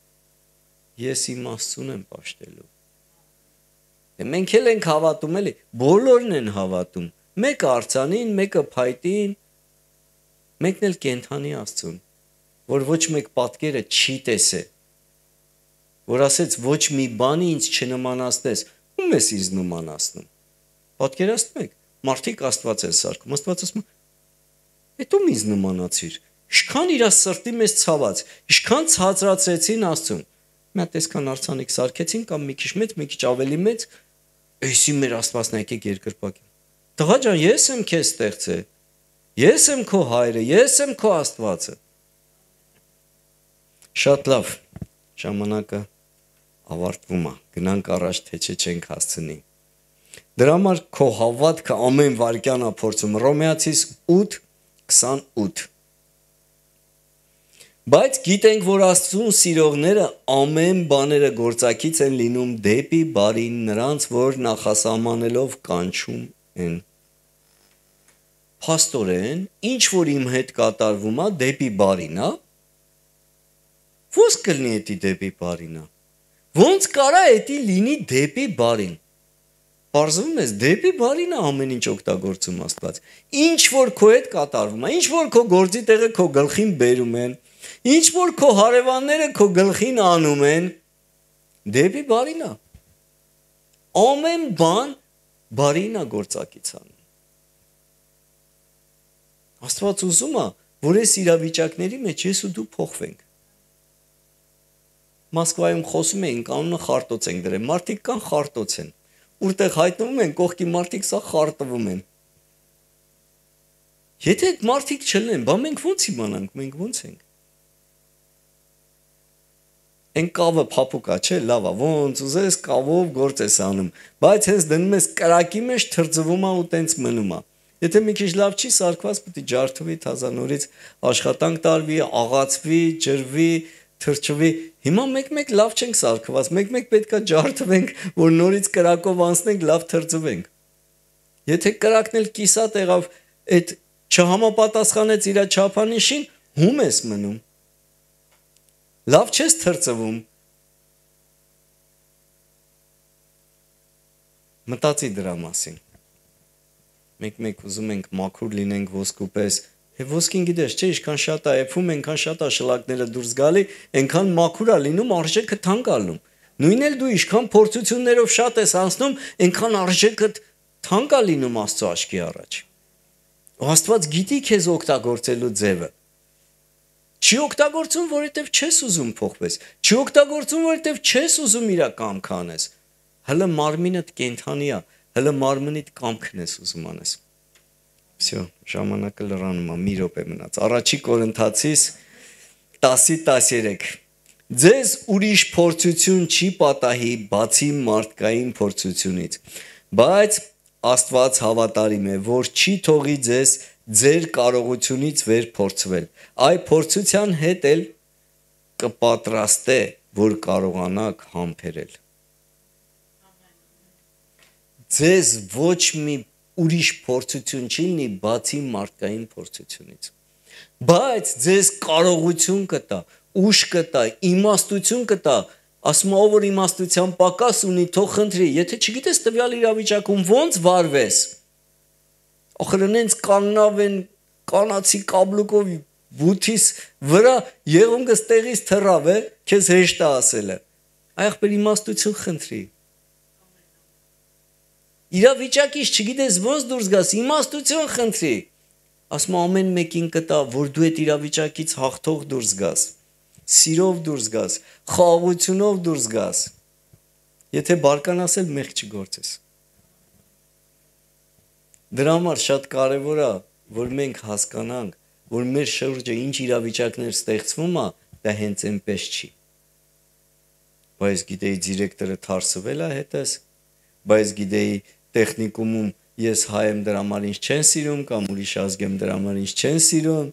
Ես իմ աստուն եմ ճաշտելու։ Դե մենք էլ ենք հավատում էլի, բոլորն են հավատում։ Մեկը արցանին, մեկը փայտին, մեկն էլ կենթանի Աստծուն, որ ոչ մեկ պատկերը չի տեսե։ Որ ասեց ոչ մի բանի ինձ չնմանացնես, ում ես ինձ նմանացնում։ Պատկերացնեք, մարդիկ Աստված են սարկում, Աստված ասում «Դե է. «Էդ ում ինձ նմանացիր»։ Ինչքան իր սրտի մեջ ցաված, ինչքան ցածրացրեցին Աստծուն։ Մի հատ այսքան արցանիկ սարկեցին կամ մի քիչ մեծ, մի քիչ ավելի մեծ, մեծ Էսի մեր Աստվածն եկեք երկրպագին։ Տղա ջան, ես եմ քեզ ստեղծել։ Ես եմ քո հայրը, ես եմ քո Աստվածը։ Շատ լավ։ Ժամանակը ավարտվում է։ Գնանք առաջ, թե չէ չենք հասցնի։ Դրա համար քո հավատքը ամեն վարքյան ափորձում Ռոմեացիս 8:28 Բայց գիտենք, որ Աստծուն սիրողները ամեն բաները գործակից են լինում դեպի բարին նրանց, որ նախասահմանելով կանչում են։ Պաստորեն, ինչ որ իմ հետ կատարվում է դեպի բարին, հա? Ո՞նց կլինի դա դեպի բարին։ Ո՞նց կարա դա լինի դեպի բարին։ Պարզվում է, դեպի բարին է ամեն ինչ օգտագործում Աստված։ Ինչ որ քո հետ կատարվում է, ինչ որ քո գործի տեղը քո գլխին բերում են, Ինչ որ քո հարևանները քո գլխին անում են, դեպի բարինա։ Ամեն բան բարինա գործակից անում։ Աստված ուզում է, որ այս իրավիճակների մեջ ես ու դու փոխվենք։ Մոսկվայում խոսում էին կանոնը խարտոց են դրել։ Մարդիկ կան խարտոց են, որտեղ հայտնվում են կողքի մարդիկ սա խարտվում են։ Եթե այդ մարդիկ չլինեն, բա մենք ո՞նց իմանանք, մենք ո՞նց ենք։ Այն կավը փափուկա չէ, լավա, ոնց ուզես կավով գործ ես անում, բայց հենց դնում ես կրակի մեջ թրծվում է ու տենց մնում է։ Եթե մի քիչ լավ չի սարկված, պետք է ջարդվի, թազանորից աշխատանք տարվի, աղացվի, ջրվի, թրջվի։ Հիմա մեկ-մեկ լավ չենք սարկված, մեկ-մեկ պետքա ջարդվենք, որ նորից կրակով անցնենք, լավ թրջվենք։ Եթե կրակն էլ կիսատ եղավ, այդ չհամապատասխանեց իր չափանիշին, հում ես մնում։ Լավ չես թրծվում։ Մտածի դրա մասին։ Մեկ-մեկ ուզում ենք մաքուր լինենք ոսկու պես, Եվ ոսկին գիտես, չէ, ինչքան շատ է էփում, այնքան շատ է շլակները դուրս գալի, այնքան մաքուր է լինում արժեքը թանկալնում։ Նույնն էլ դու ինչքան փորձություններով շատ ես անցնում, այնքան արժեքը թանկա լինում Աստծո աչքի առաջ։ Ու Աստված գիտի քեզ օգտագործելու ձևը։ Չի օգտագործում, որովհետև չես ուզում փոխվես։ Չի օգտագործում, որովհետև չես ուզում իր կամքը անես։ Հələ մարմինդ կենթանի է, հələ մարմնիդ կամքն ես ուզում անես։ Всё, ժամանակը լրանում է, մի րոպե մնաց։ Առաջի Կորինթացիս 10:13 Ձեզ ուրիշ փորձություն չի պատահի բացի մարդկային փորձությունից, բայց Աստված հավատարիմ է, որ չի թողի ձեզ ձեր կարողությունից վեր փորձվել։ Այ փորձության հետ էլ կպատրաստե, որ կարողանաք համբերել։ Ձեզ ոչ մի ուրիշ փորձություն չի լինի բացի մարդկային փորձությունից։ Բայց ձեզ կարողություն կտա, ուշ կտա, իմաստություն կտա, ասում ով որ իմաստության պակաս ունի, թող խնդրի, եթե չգիտես տվյալ իրավիճակում ո՞նց վարվես, Ախր նենց կաննավ են կանացի կաբլուկով բութիս վրա եղունգը ստեղից թռավ է, քեզ հեշտ է ասելը։ Այղբեր իմաստություն խնդրի։ Իրավիճակից չգիտես ոնց դուրս գաս, իմաստություն խնդրի։ Ասում ամեն մեկին կտա, որ դու այդ իրավիճակից հաղթող դուրս գաս, սիրով դուրս գաս, խաղաղությունով դուրս գաս։ Եթե բարկանասել մեղք չգործես։ Դրա համար շատ կարևոր է, որ մենք հասկանանք, որ մեր շուրջը ինչ իրավիճակներ ստեղծվում է, դա հենց այնպես չի։ Բայց գիտեի դիրեկտորը թարսվել է հետս, բայց գիտեի տեխնիկումում ես հայ եմ դրա համար ինչ չեն սիրում կամ ուրիշ ազգ եմ դրա համար ինչ չեն սիրում։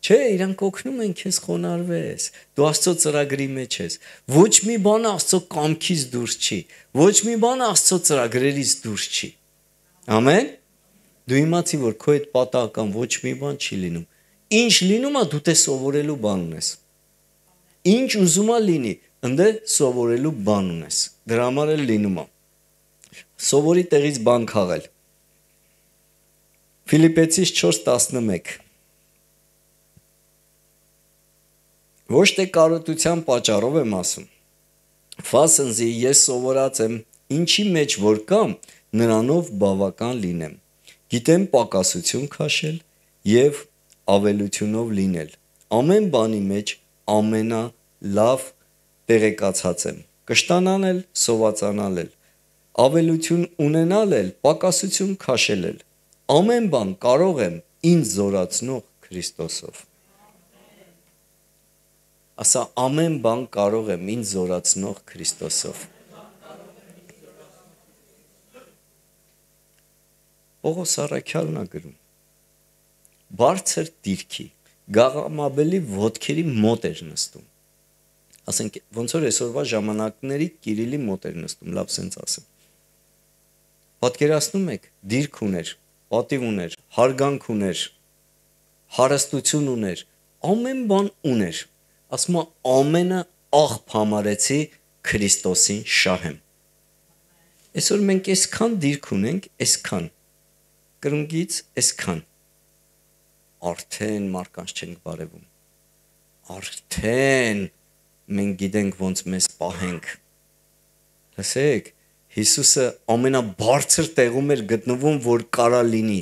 Չէ, իրանք օգնում են քեզ խոնարհվես։ Դու Աստծո ծրագրի մեջ ես։ Ոչ մի բան Աստծո կամքից դուրս չի։ Ոչ մի բան Աստծո ծրագրերից դուրս չի։ Ամեն։ Դու իմացի, որ քո այդ պատահական ոչ մի բան չի լինում։ Ինչ լինում է, դու թե սովորելու բան ունես։ Ինչ ուզում է լինի, ընդ սովորելու բան ունես։ Դրա համար էլ լինում է։ Սովորի տեղից բան քաղել։ Ֆիլիպեցիս 4:11 Ոչ թե կարոտության պատճառով եմ ասում։ Ֆասնզի ես սովորած եմ, ինչի մեջ որ կամ, նրանով բավական լինեմ գիտեմ պակասություն քաշել եւ ավելությունով լինել։ Ամեն բանի մեջ ամենա լավ տեղեկացած եմ։ Կշտանանել, սովածանալ էլ, ավելություն ունենալ էլ, պակասություն քաշել էլ։ Ամեն բան կարող եմ ինձ զորացնող Քրիստոսով։ Ասա ամեն բան կարող եմ ինձ զորացնող Քրիստոսով։ Պողոս Արաքյալն է գրում։ Բարձր դիրքի գաղամաբելի ոդքերի մոտ էր նստում։ Ասենք ոնց որ այսօրվա ժամանակների Կիրիլի մոտ էր նստում, լավ sense ասեմ։ Պատկերացնում եք, դիրք ուներ, պատիվ ուներ, հարգանք ուներ, հարստություն ուներ, ամեն բան ուներ։ Ասում է ամենը աղբ համարեցի Քրիստոսին շահեմ։ Այսօր մենք այսքան դիրք ունենք, այսքան կրնգից այսքան արդեն մարկանց չենք բարևում արդեն մենք գիտենք ոնց մեզ պահենք լսեք Հիսուսը ամենաբարձր տեղում էր գտնվում, որ կարա լինի։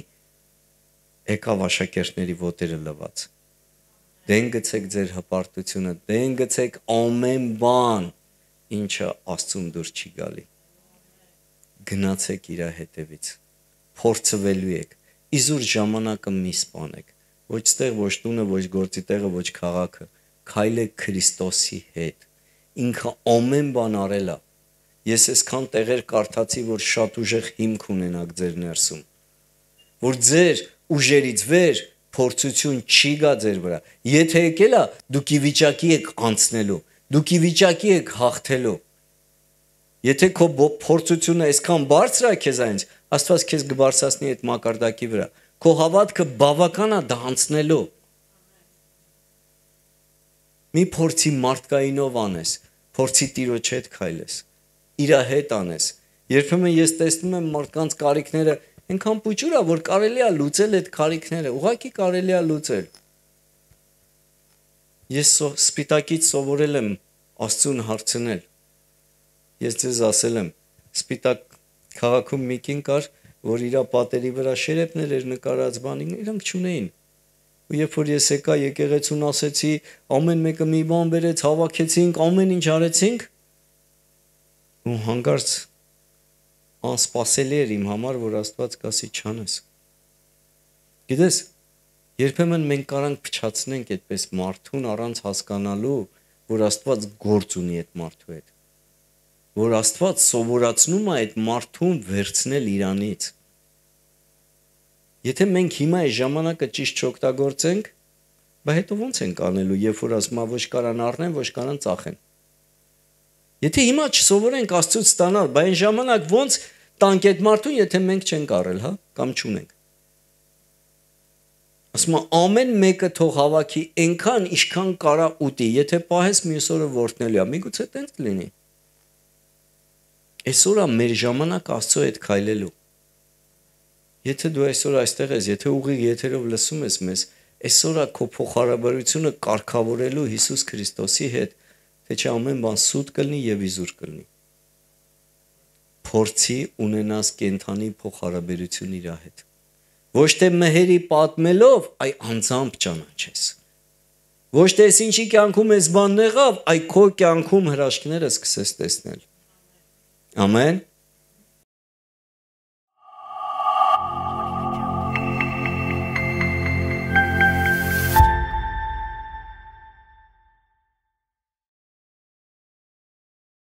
Եկավ աշակերտների ոտերը լվաց։ Դեն գցեք ձեր հպարտությունը, դեն գցեք ամեն բան, ինչը Աստծուն դուր չի գալի։ Գնացեք իր հետևից փորձվելու եք։ Իզուր ժամանակը մի սպանեք։ Ոչ տեղ, ոչ տունը, ոչ գործի տեղը, ոչ քաղաքը։ Քայլեք Քրիստոսի հետ։ Ինքը ամեն բան արել է։ Ես այսքան տեղեր կարդացի, որ շատ ուժեղ հիմք ունենակ ձեր ներսում։ Որ ձեր ուժերից վեր փորձություն չի գա ձեր վրա։ Եթե եկել է, դուք ի վիճակի եք անցնելու, դուք ի վիճակի եք հաղթելու։ Եթե քո փորձությունը այսքան բարձր է քեզանից, Աստված քեզ կբարձրացնի այդ մակարդակի վրա։ Քո հավատքը բավական է դա անցնելու։ Մի փորձի մարդկայինով անես, փորձի տիրոջ հետ քայլես, իր հետ անես։ Երբեմն ես տեսնում եմ մարդկանց կարիքները այնքան փոճուր է, որ կարելի է լուծել այդ կարիքները, ուղղակի կարելի է լուծել։ Ես սո, սպիտակից սովորել եմ Աստծուն հարցնել։ Ես ձեզ ասել եմ, սպիտակ Քաղաքում մի կին կար, որ իր պատերի վրա շերեփներ էր նկարած բանին, իրանք չունեին։ Ու երբ որ ես եկա եկեղեցուն ասեցի, ամեն մեկը մի բան բերեց, հավաքեցինք, ամեն ինչ արեցինք, ու հանկարծ անսպասելի էր իմ համար, որ Աստված կասի չանես։ Գիտես, երբեմն մենք կարանք փչացնենք այդպես մարդուն առանց հասկանալու, որ Աստված գործ ունի այդ մարդու հետ որ Աստված սովորացնում է այդ մարդուն վերցնել Իրանից։ Եթե մենք հիմա այս ժամանակը ճիշտ չօգտագործենք, բա հետո ո՞նց ենք անելու, երբ որ ասում ոչ կարան առնեն, ոչ կարան ծախեն։ Եթե հիմա չսովորենք Աստծուց ստանալ, բա այն ժամանակ ո՞նց տանք այդ մարդուն, եթե մենք չենք առել, հա, կամ չունենք։ Ասում է ամեն մեկը թող հավաքի այնքան, ինչքան կարա ուտի, եթե պահես մյուս օրը ворթնելու է, միգուցե տենց կլինի։ Այսօր է մեր ժամանակ Աստծո հետ քայլելու։ Եթե դու այսօր այստեղ ես, եթե ուղիղ եթերով լսում ես մեզ, այսօր է քո փոխհարաբերությունը կարգավորելու Հիսուս Քրիստոսի հետ, թե չէ ամեն բան սուտ կլինի եւ իզուր կլինի։ Փորձի ունենաս կենթանի փոխհարաբերություն իր հետ։ Ոչ թե մհերի պատմելով, այ անձամբ ճանաչես։ Ոչ թե ես ինչի կյանքում ես բանն եղավ, այ քո կյանքում հրաշքները սկսես տեսնել։ Amen.